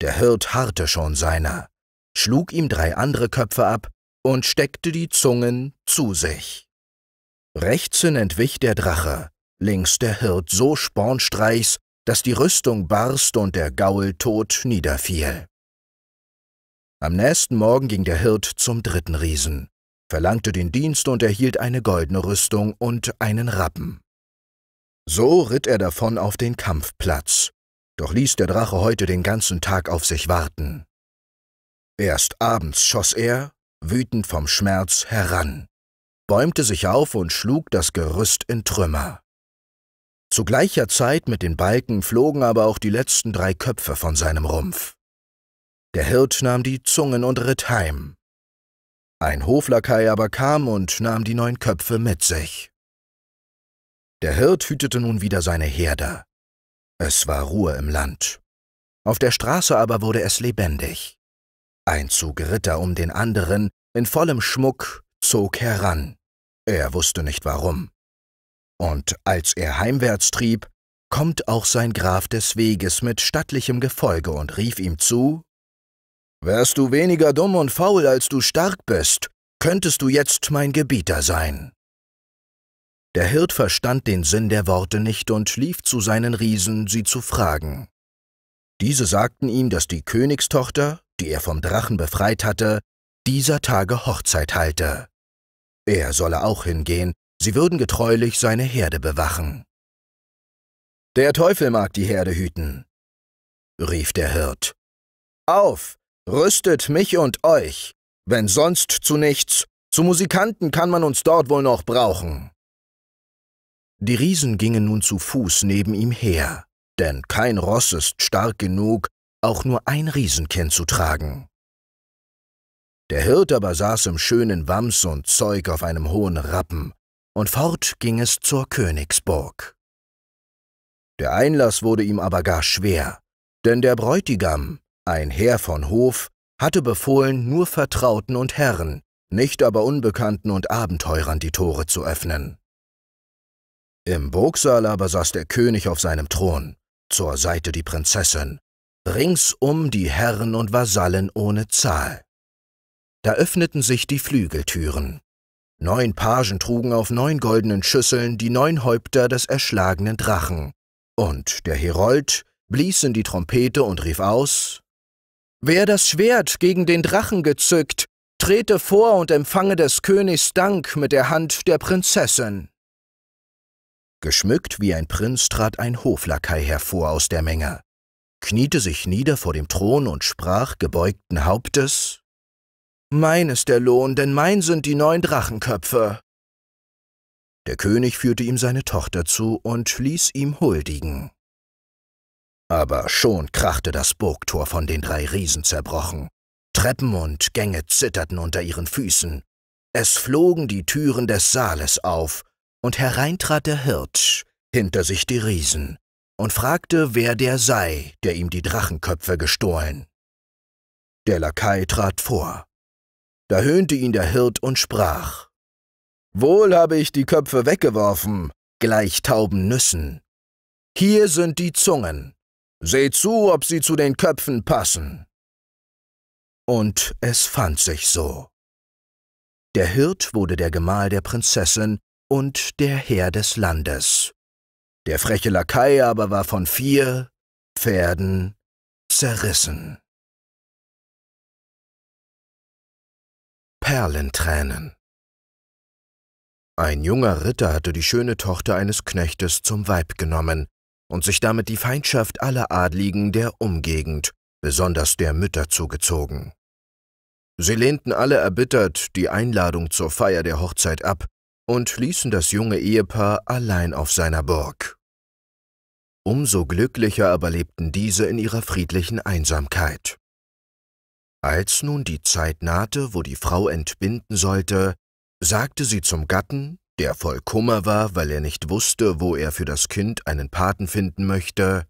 Der Hirt harrte schon seiner, schlug ihm drei andere Köpfe ab und steckte die Zungen zu sich. Rechts entwich der Drache, links der Hirt so spornstreichs, dass die Rüstung barst und der Gaul tot niederfiel. Am nächsten Morgen ging der Hirt zum dritten Riesen, verlangte den Dienst und erhielt eine goldene Rüstung und einen Rappen. So ritt er davon auf den Kampfplatz, doch ließ der Drache heute den ganzen Tag auf sich warten. Erst abends schoss er, wütend vom Schmerz, heran, bäumte sich auf und schlug das Gerüst in Trümmer. Zu gleicher Zeit mit den Balken flogen aber auch die letzten drei Köpfe von seinem Rumpf. Der Hirt nahm die Zungen und ritt heim. Ein Hoflakai aber kam und nahm die neun Köpfe mit sich. Der Hirt hütete nun wieder seine Herde, es war Ruhe im Land. Auf der Straße aber wurde es lebendig. Ein Zug Ritter um den anderen, in vollem Schmuck, zog heran. Er wusste nicht warum. Und als er heimwärts trieb, kommt auch sein Graf des Weges mit stattlichem Gefolge und rief ihm zu Wärst du weniger dumm und faul, als du stark bist, könntest du jetzt mein Gebieter sein. Der Hirt verstand den Sinn der Worte nicht und lief zu seinen Riesen, sie zu fragen. Diese sagten ihm, dass die Königstochter, die er vom Drachen befreit hatte, dieser Tage Hochzeit halte. Er solle auch hingehen, sie würden getreulich seine Herde bewachen. Der Teufel mag die Herde hüten, rief der Hirt. Auf, rüstet mich und euch, wenn sonst zu nichts, zu Musikanten kann man uns dort wohl noch brauchen. Die Riesen gingen nun zu Fuß neben ihm her, denn kein Ross ist stark genug, auch nur ein Riesenkind zu tragen. Der Hirt aber saß im schönen Wams und Zeug auf einem hohen Rappen, und fort ging es zur Königsburg. Der Einlass wurde ihm aber gar schwer, denn der Bräutigam, ein Herr von Hof, hatte befohlen, nur Vertrauten und Herren, nicht aber Unbekannten und Abenteurern die Tore zu öffnen. Im Burgsaal aber saß der König auf seinem Thron, zur Seite die Prinzessin, ringsum die Herren und Vasallen ohne Zahl. Da öffneten sich die Flügeltüren. Neun Pagen trugen auf neun goldenen Schüsseln die neun Häupter des erschlagenen Drachen, und der Herold blies in die Trompete und rief aus Wer das Schwert gegen den Drachen gezückt, trete vor und empfange des Königs Dank mit der Hand der Prinzessin. Geschmückt wie ein Prinz trat ein Hoflakai hervor aus der Menge, kniete sich nieder vor dem Thron und sprach gebeugten Hauptes Mein ist der Lohn, denn mein sind die neun Drachenköpfe. Der König führte ihm seine Tochter zu und ließ ihm huldigen. Aber schon krachte das Burgtor von den drei Riesen zerbrochen. Treppen und Gänge zitterten unter ihren Füßen. Es flogen die Türen des Saales auf, und hereintrat der Hirt, hinter sich die Riesen, und fragte, wer der sei, der ihm die Drachenköpfe gestohlen. Der Lakai trat vor. Da höhnte ihn der Hirt und sprach, Wohl habe ich die Köpfe weggeworfen, gleich tauben Nüssen. Hier sind die Zungen. Seht zu, ob sie zu den Köpfen passen. Und es fand sich so. Der Hirt wurde der Gemahl der Prinzessin und der Herr des Landes. Der freche Lakai aber war von vier Pferden zerrissen. Perlentränen Ein junger Ritter hatte die schöne Tochter eines Knechtes zum Weib genommen und sich damit die Feindschaft aller Adligen der Umgegend, besonders der Mütter, zugezogen. Sie lehnten alle erbittert die Einladung zur Feier der Hochzeit ab und ließen das junge Ehepaar allein auf seiner Burg. Umso glücklicher aber lebten diese in ihrer friedlichen Einsamkeit. Als nun die Zeit nahte, wo die Frau entbinden sollte, sagte sie zum Gatten, der voll Kummer war, weil er nicht wusste, wo er für das Kind einen Paten finden möchte,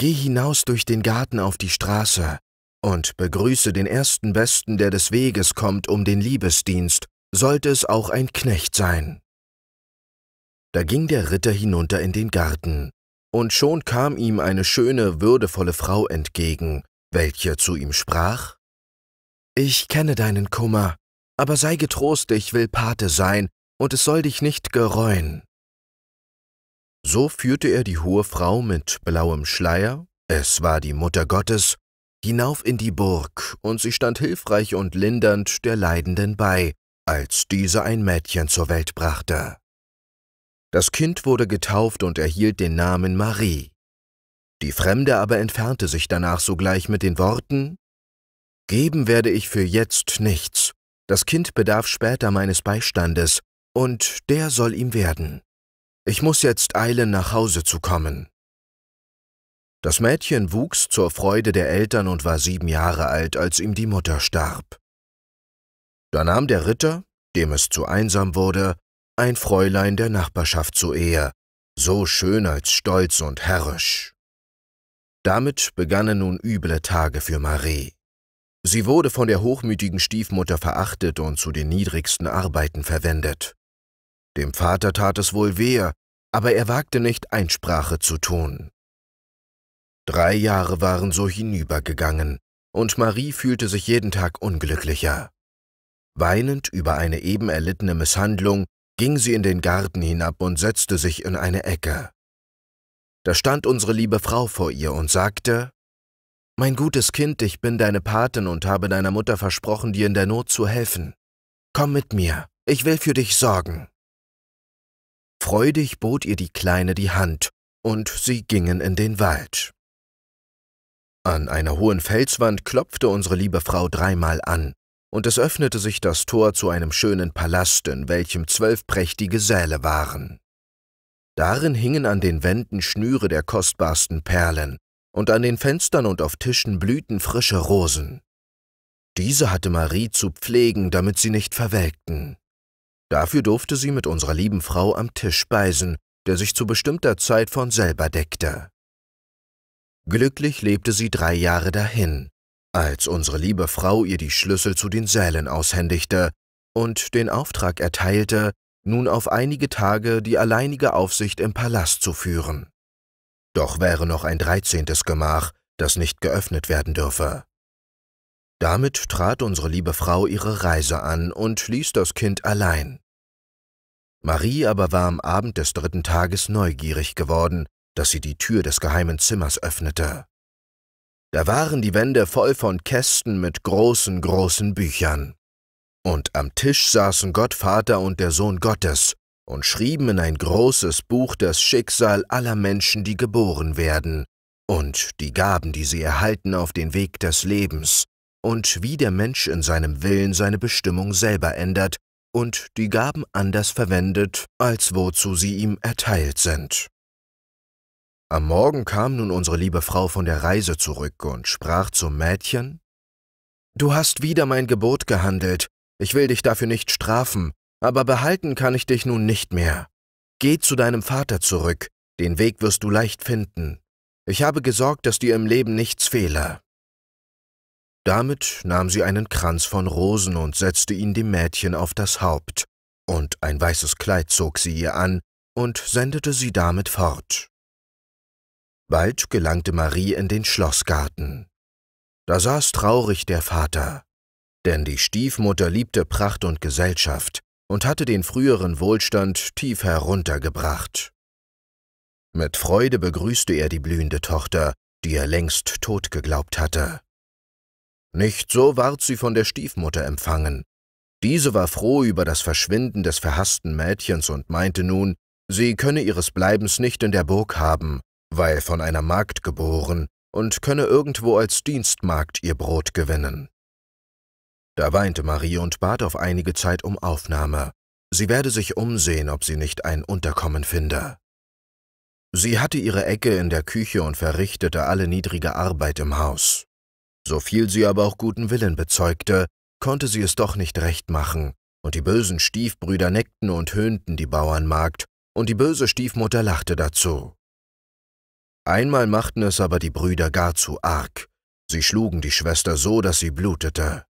Geh hinaus durch den Garten auf die Straße und begrüße den ersten Besten, der des Weges kommt, um den Liebesdienst sollte es auch ein Knecht sein. Da ging der Ritter hinunter in den Garten, und schon kam ihm eine schöne, würdevolle Frau entgegen, welche zu ihm sprach Ich kenne deinen Kummer, aber sei getrost, ich will Pate sein, und es soll dich nicht gereuen. So führte er die hohe Frau mit blauem Schleier, es war die Mutter Gottes, hinauf in die Burg, und sie stand hilfreich und lindernd der Leidenden bei, als diese ein Mädchen zur Welt brachte. Das Kind wurde getauft und erhielt den Namen Marie. Die Fremde aber entfernte sich danach sogleich mit den Worten Geben werde ich für jetzt nichts, das Kind bedarf später meines Beistandes, und der soll ihm werden. Ich muss jetzt eilen, nach Hause zu kommen. Das Mädchen wuchs zur Freude der Eltern und war sieben Jahre alt, als ihm die Mutter starb. Da nahm der Ritter, dem es zu einsam wurde, ein Fräulein der Nachbarschaft zu Ehe, so schön als stolz und herrisch. Damit begannen nun üble Tage für Marie. Sie wurde von der hochmütigen Stiefmutter verachtet und zu den niedrigsten Arbeiten verwendet. Dem Vater tat es wohl weh, aber er wagte nicht Einsprache zu tun. Drei Jahre waren so hinübergegangen, und Marie fühlte sich jeden Tag unglücklicher. Weinend über eine eben erlittene Misshandlung ging sie in den Garten hinab und setzte sich in eine Ecke. Da stand unsere liebe Frau vor ihr und sagte, Mein gutes Kind, ich bin deine Patin und habe deiner Mutter versprochen, dir in der Not zu helfen. Komm mit mir, ich will für dich sorgen. Freudig bot ihr die Kleine die Hand, und sie gingen in den Wald. An einer hohen Felswand klopfte unsere liebe Frau dreimal an, und es öffnete sich das Tor zu einem schönen Palast, in welchem zwölf prächtige Säle waren. Darin hingen an den Wänden Schnüre der kostbarsten Perlen, und an den Fenstern und auf Tischen blühten frische Rosen. Diese hatte Marie zu pflegen, damit sie nicht verwelkten. Dafür durfte sie mit unserer lieben Frau am Tisch speisen, der sich zu bestimmter Zeit von selber deckte. Glücklich lebte sie drei Jahre dahin, als unsere liebe Frau ihr die Schlüssel zu den Sälen aushändigte und den Auftrag erteilte, nun auf einige Tage die alleinige Aufsicht im Palast zu führen. Doch wäre noch ein dreizehntes Gemach, das nicht geöffnet werden dürfe. Damit trat unsere liebe Frau ihre Reise an und ließ das Kind allein. Marie aber war am Abend des dritten Tages neugierig geworden, dass sie die Tür des geheimen Zimmers öffnete. Da waren die Wände voll von Kästen mit großen, großen Büchern. Und am Tisch saßen Gottvater und der Sohn Gottes und schrieben in ein großes Buch das Schicksal aller Menschen, die geboren werden, und die Gaben, die sie erhalten auf den Weg des Lebens, und wie der Mensch in seinem Willen seine Bestimmung selber ändert und die Gaben anders verwendet, als wozu sie ihm erteilt sind. Am Morgen kam nun unsere liebe Frau von der Reise zurück und sprach zum Mädchen Du hast wieder mein Gebot gehandelt, ich will dich dafür nicht strafen, aber behalten kann ich dich nun nicht mehr. Geh zu deinem Vater zurück, den Weg wirst du leicht finden. Ich habe gesorgt, dass dir im Leben nichts fehle. Damit nahm sie einen Kranz von Rosen und setzte ihn dem Mädchen auf das Haupt, und ein weißes Kleid zog sie ihr an und sendete sie damit fort. Bald gelangte Marie in den Schlossgarten. Da saß traurig der Vater, denn die Stiefmutter liebte Pracht und Gesellschaft und hatte den früheren Wohlstand tief heruntergebracht. Mit Freude begrüßte er die blühende Tochter, die er längst tot geglaubt hatte. Nicht so ward sie von der Stiefmutter empfangen. Diese war froh über das Verschwinden des verhassten Mädchens und meinte nun, sie könne ihres Bleibens nicht in der Burg haben weil von einer Magd geboren, und könne irgendwo als Dienstmagd ihr Brot gewinnen. Da weinte Marie und bat auf einige Zeit um Aufnahme. Sie werde sich umsehen, ob sie nicht ein Unterkommen finde. Sie hatte ihre Ecke in der Küche und verrichtete alle niedrige Arbeit im Haus. So viel sie aber auch guten Willen bezeugte, konnte sie es doch nicht recht machen, und die bösen Stiefbrüder neckten und höhnten die Bauernmagd, und die böse Stiefmutter lachte dazu. Einmal machten es aber die Brüder gar zu arg. Sie schlugen die Schwester so, dass sie blutete.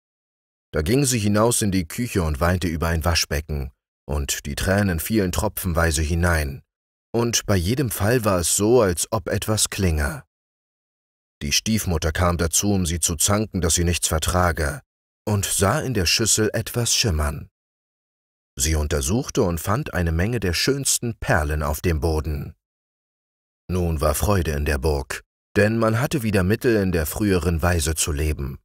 Da ging sie hinaus in die Küche und weinte über ein Waschbecken, und die Tränen fielen tropfenweise hinein. Und bei jedem Fall war es so, als ob etwas klinge. Die Stiefmutter kam dazu, um sie zu zanken, dass sie nichts vertrage, und sah in der Schüssel etwas schimmern. Sie untersuchte und fand eine Menge der schönsten Perlen auf dem Boden. Nun war Freude in der Burg, denn man hatte wieder Mittel in der früheren Weise zu leben.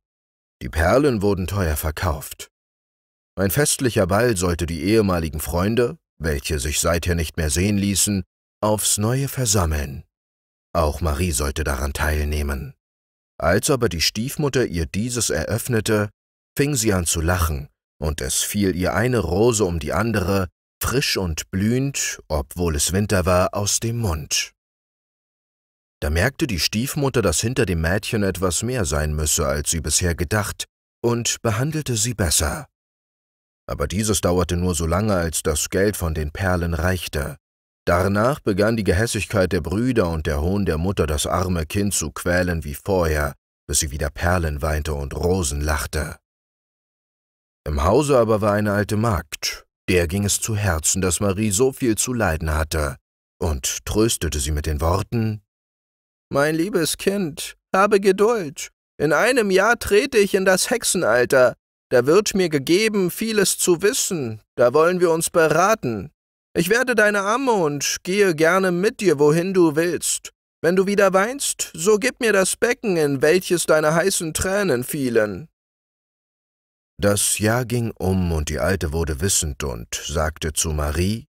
Die Perlen wurden teuer verkauft. Ein festlicher Ball sollte die ehemaligen Freunde, welche sich seither nicht mehr sehen ließen, aufs neue versammeln. Auch Marie sollte daran teilnehmen. Als aber die Stiefmutter ihr dieses eröffnete, fing sie an zu lachen, und es fiel ihr eine Rose um die andere, frisch und blühend, obwohl es Winter war, aus dem Mund. Da merkte die Stiefmutter, dass hinter dem Mädchen etwas mehr sein müsse, als sie bisher gedacht, und behandelte sie besser. Aber dieses dauerte nur so lange, als das Geld von den Perlen reichte. Danach begann die Gehässigkeit der Brüder und der Hohn der Mutter das arme Kind zu quälen wie vorher, bis sie wieder Perlen weinte und Rosen lachte. Im Hause aber war eine alte Magd, der ging es zu Herzen, dass Marie so viel zu leiden hatte, und tröstete sie mit den Worten mein liebes Kind, habe Geduld. In einem Jahr trete ich in das Hexenalter. Da wird mir gegeben, vieles zu wissen. Da wollen wir uns beraten. Ich werde deine Amme und gehe gerne mit dir, wohin du willst. Wenn du wieder weinst, so gib mir das Becken, in welches deine heißen Tränen fielen. Das Jahr ging um, und die Alte wurde wissend und sagte zu Marie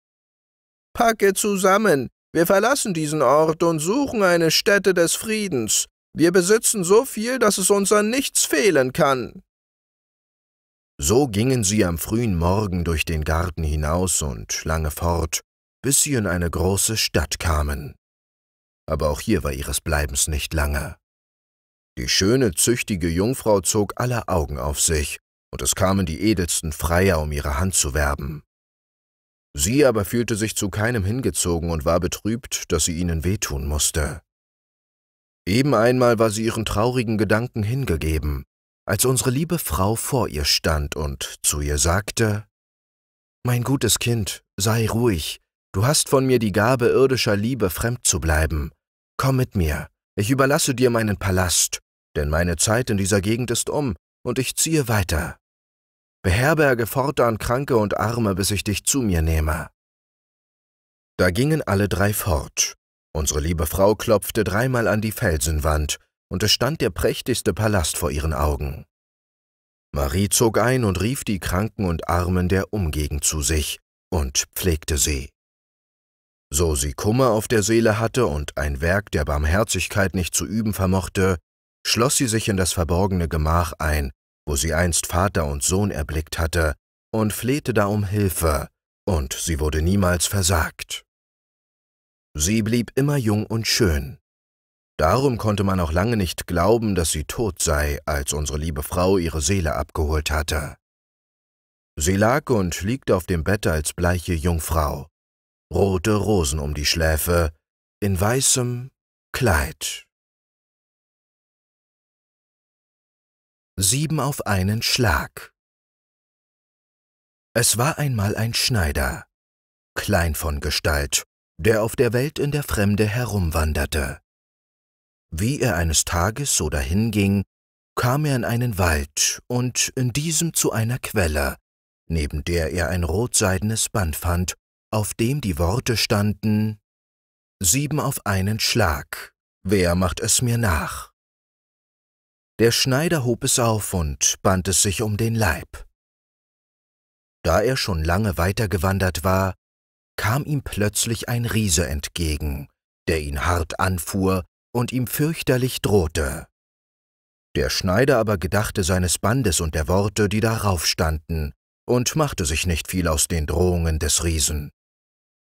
Packe zusammen, wir verlassen diesen Ort und suchen eine Stätte des Friedens. Wir besitzen so viel, dass es uns an nichts fehlen kann. So gingen sie am frühen Morgen durch den Garten hinaus und lange fort, bis sie in eine große Stadt kamen. Aber auch hier war ihres Bleibens nicht lange. Die schöne, züchtige Jungfrau zog aller Augen auf sich, und es kamen die edelsten Freier, um ihre Hand zu werben. Sie aber fühlte sich zu keinem hingezogen und war betrübt, dass sie ihnen wehtun musste. Eben einmal war sie ihren traurigen Gedanken hingegeben, als unsere liebe Frau vor ihr stand und zu ihr sagte, Mein gutes Kind, sei ruhig, du hast von mir die Gabe irdischer Liebe fremd zu bleiben. Komm mit mir, ich überlasse dir meinen Palast, denn meine Zeit in dieser Gegend ist um, und ich ziehe weiter beherberge fortan Kranke und Arme, bis ich dich zu mir nehme. Da gingen alle drei fort. Unsere liebe Frau klopfte dreimal an die Felsenwand, und es stand der prächtigste Palast vor ihren Augen. Marie zog ein und rief die Kranken und Armen der Umgegend zu sich und pflegte sie. So sie Kummer auf der Seele hatte und ein Werk der Barmherzigkeit nicht zu üben vermochte, schloss sie sich in das verborgene Gemach ein wo sie einst Vater und Sohn erblickt hatte, und flehte da um Hilfe, und sie wurde niemals versagt. Sie blieb immer jung und schön. Darum konnte man auch lange nicht glauben, dass sie tot sei, als unsere liebe Frau ihre Seele abgeholt hatte. Sie lag und liegt auf dem Bett als bleiche Jungfrau, rote Rosen um die Schläfe, in weißem Kleid. Sieben auf einen Schlag. Es war einmal ein Schneider, klein von Gestalt, der auf der Welt in der Fremde herumwanderte. Wie er eines Tages so dahinging, kam er in einen Wald und in diesem zu einer Quelle, neben der er ein rotseidenes Band fand, auf dem die Worte standen Sieben auf einen Schlag, wer macht es mir nach? Der Schneider hob es auf und band es sich um den Leib. Da er schon lange weitergewandert war, kam ihm plötzlich ein Riese entgegen, der ihn hart anfuhr und ihm fürchterlich drohte. Der Schneider aber gedachte seines Bandes und der Worte, die darauf standen, und machte sich nicht viel aus den Drohungen des Riesen.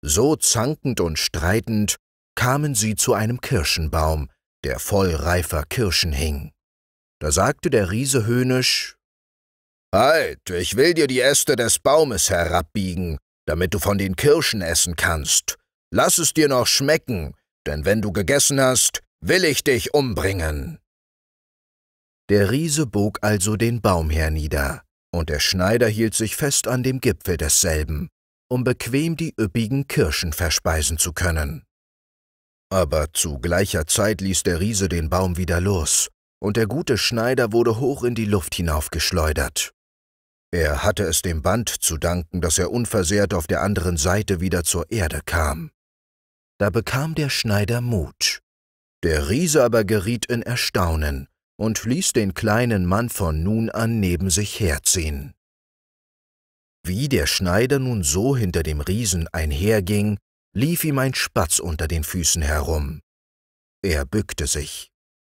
So zankend und streitend kamen sie zu einem Kirschenbaum, der voll reifer Kirschen hing. Da sagte der Riese höhnisch, Halt, ich will dir die Äste des Baumes herabbiegen, damit du von den Kirschen essen kannst. Lass es dir noch schmecken, denn wenn du gegessen hast, will ich dich umbringen. Der Riese bog also den Baum hernieder, und der Schneider hielt sich fest an dem Gipfel desselben, um bequem die üppigen Kirschen verspeisen zu können. Aber zu gleicher Zeit ließ der Riese den Baum wieder los, und der gute Schneider wurde hoch in die Luft hinaufgeschleudert. Er hatte es dem Band zu danken, dass er unversehrt auf der anderen Seite wieder zur Erde kam. Da bekam der Schneider Mut. Der Riese aber geriet in Erstaunen und ließ den kleinen Mann von nun an neben sich herziehen. Wie der Schneider nun so hinter dem Riesen einherging, lief ihm ein Spatz unter den Füßen herum. Er bückte sich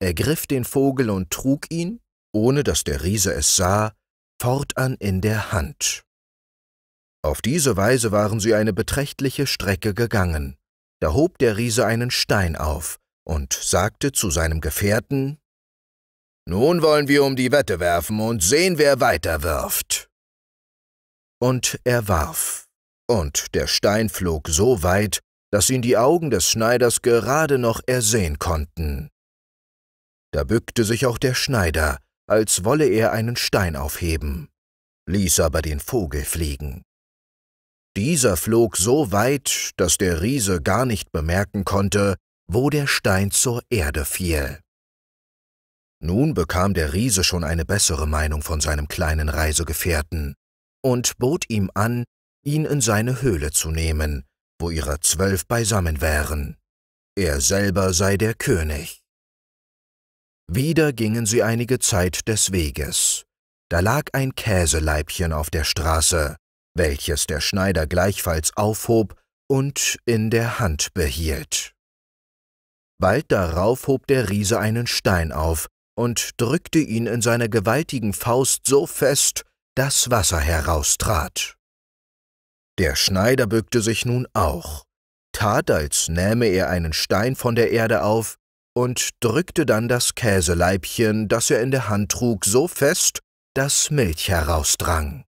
ergriff den Vogel und trug ihn, ohne dass der Riese es sah, fortan in der Hand. Auf diese Weise waren sie eine beträchtliche Strecke gegangen. Da hob der Riese einen Stein auf und sagte zu seinem Gefährten Nun wollen wir um die Wette werfen und sehen, wer weiter wirft. Und er warf, und der Stein flog so weit, dass ihn die Augen des Schneiders gerade noch ersehen konnten. Da bückte sich auch der Schneider, als wolle er einen Stein aufheben, ließ aber den Vogel fliegen. Dieser flog so weit, dass der Riese gar nicht bemerken konnte, wo der Stein zur Erde fiel. Nun bekam der Riese schon eine bessere Meinung von seinem kleinen Reisegefährten und bot ihm an, ihn in seine Höhle zu nehmen, wo ihrer zwölf beisammen wären. Er selber sei der König. Wieder gingen sie einige Zeit des Weges. Da lag ein Käseleibchen auf der Straße, welches der Schneider gleichfalls aufhob und in der Hand behielt. Bald darauf hob der Riese einen Stein auf und drückte ihn in seiner gewaltigen Faust so fest, dass Wasser heraustrat. Der Schneider bückte sich nun auch, tat, als nähme er einen Stein von der Erde auf und drückte dann das Käseleibchen, das er in der Hand trug, so fest, dass Milch herausdrang.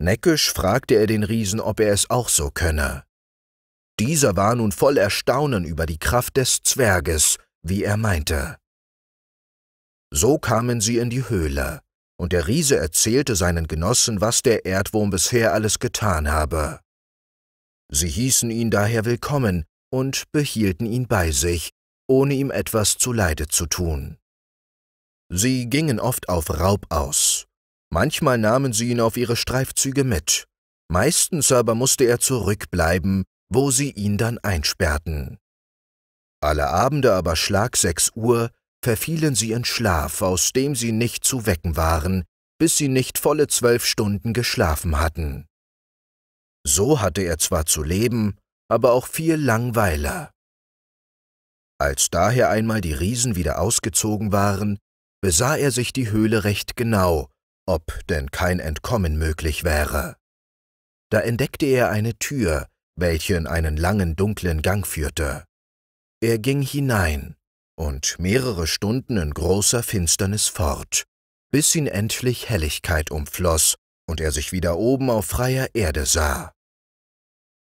Neckisch fragte er den Riesen, ob er es auch so könne. Dieser war nun voll Erstaunen über die Kraft des Zwerges, wie er meinte. So kamen sie in die Höhle, und der Riese erzählte seinen Genossen, was der Erdwurm bisher alles getan habe. Sie hießen ihn daher willkommen und behielten ihn bei sich, ohne ihm etwas zuleide zu tun. Sie gingen oft auf Raub aus. Manchmal nahmen sie ihn auf ihre Streifzüge mit, meistens aber musste er zurückbleiben, wo sie ihn dann einsperrten. Alle Abende aber schlag sechs Uhr verfielen sie in Schlaf, aus dem sie nicht zu wecken waren, bis sie nicht volle zwölf Stunden geschlafen hatten. So hatte er zwar zu leben, aber auch viel Langweiler. Als daher einmal die Riesen wieder ausgezogen waren, besah er sich die Höhle recht genau, ob denn kein Entkommen möglich wäre. Da entdeckte er eine Tür, welche in einen langen dunklen Gang führte. Er ging hinein und mehrere Stunden in großer Finsternis fort, bis ihn endlich Helligkeit umfloß und er sich wieder oben auf freier Erde sah.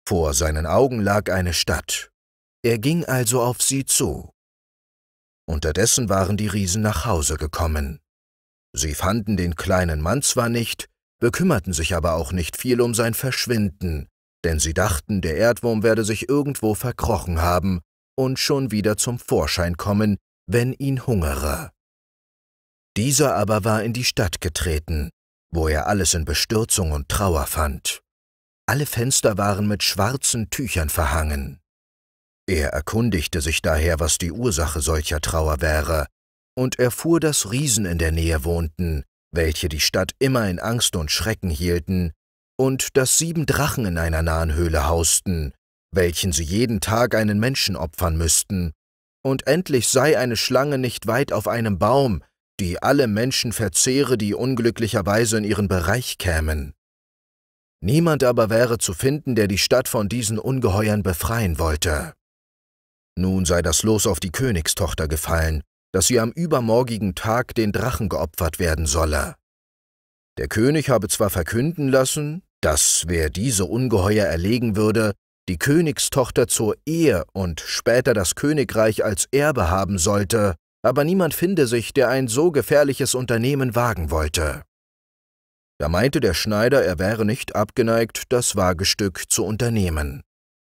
Vor seinen Augen lag eine Stadt, er ging also auf sie zu. Unterdessen waren die Riesen nach Hause gekommen. Sie fanden den kleinen Mann zwar nicht, bekümmerten sich aber auch nicht viel um sein Verschwinden, denn sie dachten, der Erdwurm werde sich irgendwo verkrochen haben und schon wieder zum Vorschein kommen, wenn ihn hungere. Dieser aber war in die Stadt getreten, wo er alles in Bestürzung und Trauer fand. Alle Fenster waren mit schwarzen Tüchern verhangen. Er erkundigte sich daher, was die Ursache solcher Trauer wäre, und erfuhr, dass Riesen in der Nähe wohnten, welche die Stadt immer in Angst und Schrecken hielten, und dass sieben Drachen in einer nahen Höhle hausten, welchen sie jeden Tag einen Menschen opfern müssten, und endlich sei eine Schlange nicht weit auf einem Baum, die alle Menschen verzehre, die unglücklicherweise in ihren Bereich kämen. Niemand aber wäre zu finden, der die Stadt von diesen Ungeheuern befreien wollte. Nun sei das Los auf die Königstochter gefallen, dass sie am übermorgigen Tag den Drachen geopfert werden solle. Der König habe zwar verkünden lassen, dass wer diese Ungeheuer erlegen würde, die Königstochter zur Ehe und später das Königreich als Erbe haben sollte, aber niemand finde sich, der ein so gefährliches Unternehmen wagen wollte. Da meinte der Schneider, er wäre nicht abgeneigt, das Wagestück zu unternehmen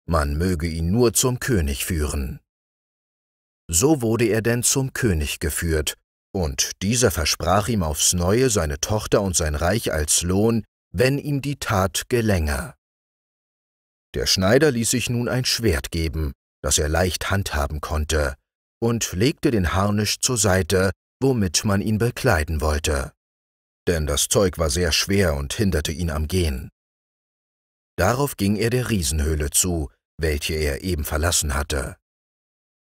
man möge ihn nur zum König führen. So wurde er denn zum König geführt, und dieser versprach ihm aufs neue seine Tochter und sein Reich als Lohn, wenn ihm die Tat gelänge. Der Schneider ließ sich nun ein Schwert geben, das er leicht handhaben konnte, und legte den Harnisch zur Seite, womit man ihn bekleiden wollte. Denn das Zeug war sehr schwer und hinderte ihn am Gehen. Darauf ging er der Riesenhöhle zu, welche er eben verlassen hatte.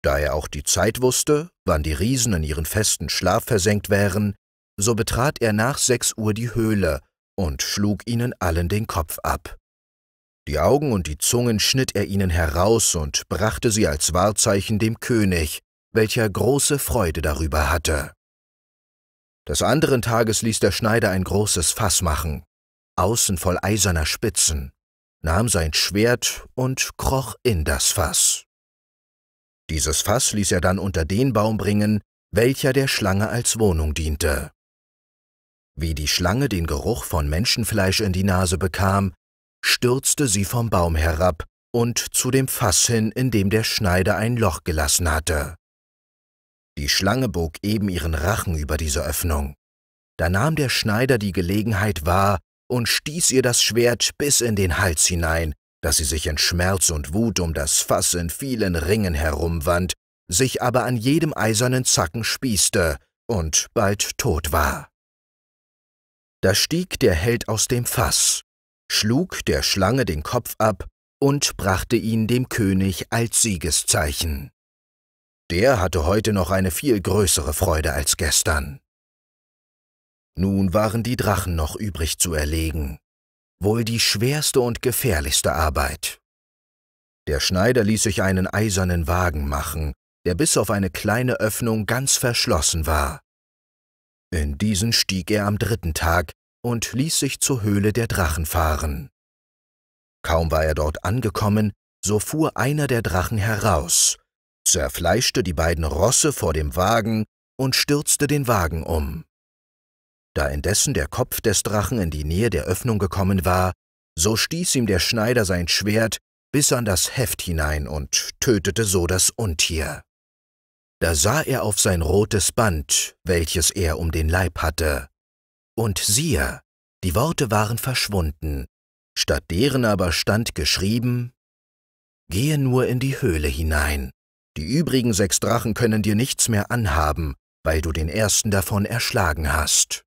Da er auch die Zeit wusste, wann die Riesen in ihren festen Schlaf versenkt wären, so betrat er nach sechs Uhr die Höhle und schlug ihnen allen den Kopf ab. Die Augen und die Zungen schnitt er ihnen heraus und brachte sie als Wahrzeichen dem König, welcher große Freude darüber hatte. Des anderen Tages ließ der Schneider ein großes Fass machen, außen voll eiserner Spitzen nahm sein Schwert und kroch in das Fass. Dieses Fass ließ er dann unter den Baum bringen, welcher der Schlange als Wohnung diente. Wie die Schlange den Geruch von Menschenfleisch in die Nase bekam, stürzte sie vom Baum herab und zu dem Fass hin, in dem der Schneider ein Loch gelassen hatte. Die Schlange bog eben ihren Rachen über diese Öffnung. Da nahm der Schneider die Gelegenheit wahr und stieß ihr das Schwert bis in den Hals hinein, daß sie sich in Schmerz und Wut um das Fass in vielen Ringen herumwand, sich aber an jedem eisernen Zacken spießte und bald tot war. Da stieg der Held aus dem Fass, schlug der Schlange den Kopf ab und brachte ihn dem König als Siegeszeichen. Der hatte heute noch eine viel größere Freude als gestern. Nun waren die Drachen noch übrig zu erlegen. Wohl die schwerste und gefährlichste Arbeit. Der Schneider ließ sich einen eisernen Wagen machen, der bis auf eine kleine Öffnung ganz verschlossen war. In diesen stieg er am dritten Tag und ließ sich zur Höhle der Drachen fahren. Kaum war er dort angekommen, so fuhr einer der Drachen heraus, zerfleischte die beiden Rosse vor dem Wagen und stürzte den Wagen um. Da indessen der Kopf des Drachen in die Nähe der Öffnung gekommen war, so stieß ihm der Schneider sein Schwert bis an das Heft hinein und tötete so das Untier. Da sah er auf sein rotes Band, welches er um den Leib hatte. Und siehe, die Worte waren verschwunden, statt deren aber stand geschrieben, Gehe nur in die Höhle hinein, die übrigen sechs Drachen können dir nichts mehr anhaben, weil du den ersten davon erschlagen hast.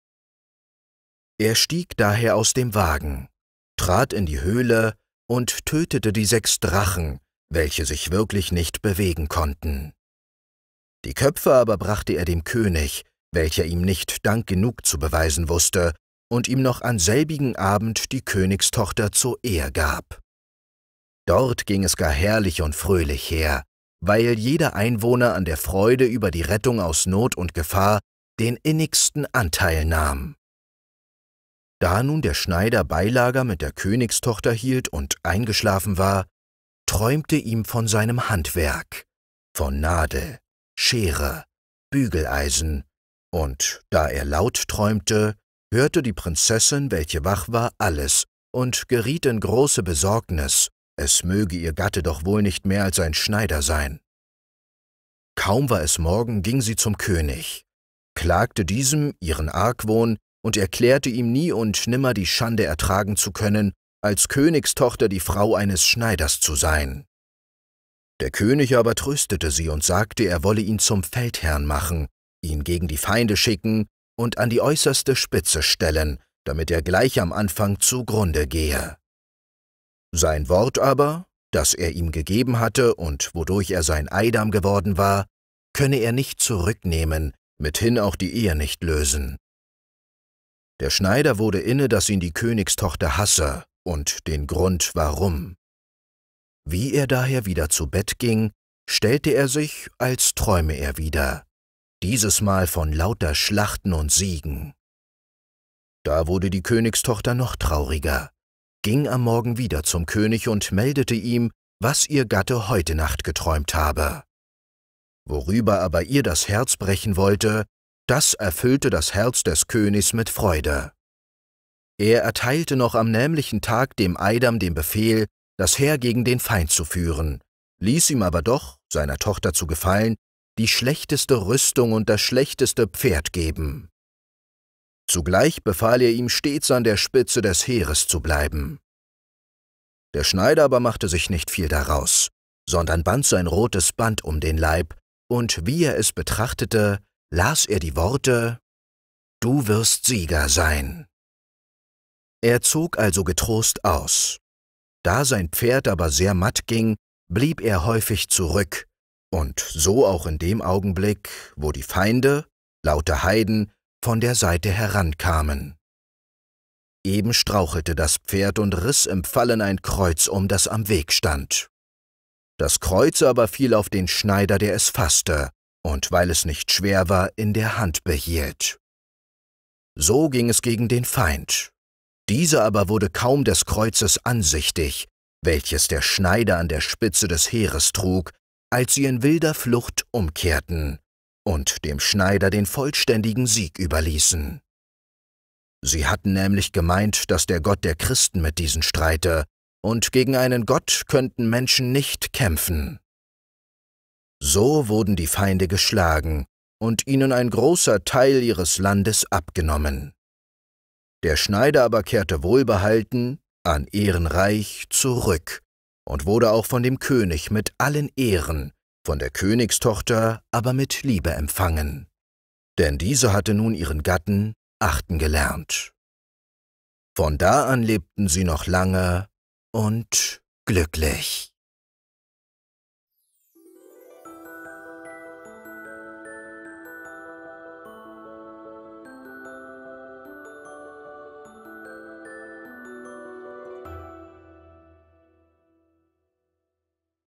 Er stieg daher aus dem Wagen, trat in die Höhle und tötete die sechs Drachen, welche sich wirklich nicht bewegen konnten. Die Köpfe aber brachte er dem König, welcher ihm nicht Dank genug zu beweisen wusste und ihm noch an selbigen Abend die Königstochter zur Ehe gab. Dort ging es gar herrlich und fröhlich her, weil jeder Einwohner an der Freude über die Rettung aus Not und Gefahr den innigsten Anteil nahm. Da nun der Schneider Beilager mit der Königstochter hielt und eingeschlafen war, träumte ihm von seinem Handwerk, von Nadel, Schere, Bügeleisen, und da er laut träumte, hörte die Prinzessin, welche wach war, alles und geriet in große Besorgnis, es möge ihr Gatte doch wohl nicht mehr als ein Schneider sein. Kaum war es Morgen, ging sie zum König, klagte diesem ihren Argwohn, und erklärte ihm nie und nimmer die Schande ertragen zu können, als Königstochter die Frau eines Schneiders zu sein. Der König aber tröstete sie und sagte, er wolle ihn zum Feldherrn machen, ihn gegen die Feinde schicken und an die äußerste Spitze stellen, damit er gleich am Anfang zugrunde gehe. Sein Wort aber, das er ihm gegeben hatte und wodurch er sein Eidam geworden war, könne er nicht zurücknehmen, mithin auch die Ehe nicht lösen. Der Schneider wurde inne, dass ihn die Königstochter hasse und den Grund warum. Wie er daher wieder zu Bett ging, stellte er sich, als träume er wieder, dieses Mal von lauter Schlachten und Siegen. Da wurde die Königstochter noch trauriger, ging am Morgen wieder zum König und meldete ihm, was ihr Gatte heute Nacht geträumt habe. Worüber aber ihr das Herz brechen wollte, das erfüllte das Herz des Königs mit Freude. Er erteilte noch am nämlichen Tag dem Eidam den Befehl, das Heer gegen den Feind zu führen, ließ ihm aber doch, seiner Tochter zu gefallen, die schlechteste Rüstung und das schlechteste Pferd geben. Zugleich befahl er ihm stets an der Spitze des Heeres zu bleiben. Der Schneider aber machte sich nicht viel daraus, sondern band sein rotes Band um den Leib, und wie er es betrachtete, las er die Worte Du wirst Sieger sein. Er zog also getrost aus. Da sein Pferd aber sehr matt ging, blieb er häufig zurück, und so auch in dem Augenblick, wo die Feinde, laute Heiden, von der Seite herankamen. Eben strauchelte das Pferd und riss im Fallen ein Kreuz um, das am Weg stand. Das Kreuz aber fiel auf den Schneider, der es fasste, und weil es nicht schwer war, in der Hand behielt. So ging es gegen den Feind. Dieser aber wurde kaum des Kreuzes ansichtig, welches der Schneider an der Spitze des Heeres trug, als sie in wilder Flucht umkehrten und dem Schneider den vollständigen Sieg überließen. Sie hatten nämlich gemeint, dass der Gott der Christen mit diesen streite, und gegen einen Gott könnten Menschen nicht kämpfen. So wurden die Feinde geschlagen und ihnen ein großer Teil ihres Landes abgenommen. Der Schneider aber kehrte wohlbehalten, an Ehrenreich, zurück und wurde auch von dem König mit allen Ehren, von der Königstochter aber mit Liebe empfangen. Denn diese hatte nun ihren Gatten achten gelernt. Von da an lebten sie noch lange und glücklich.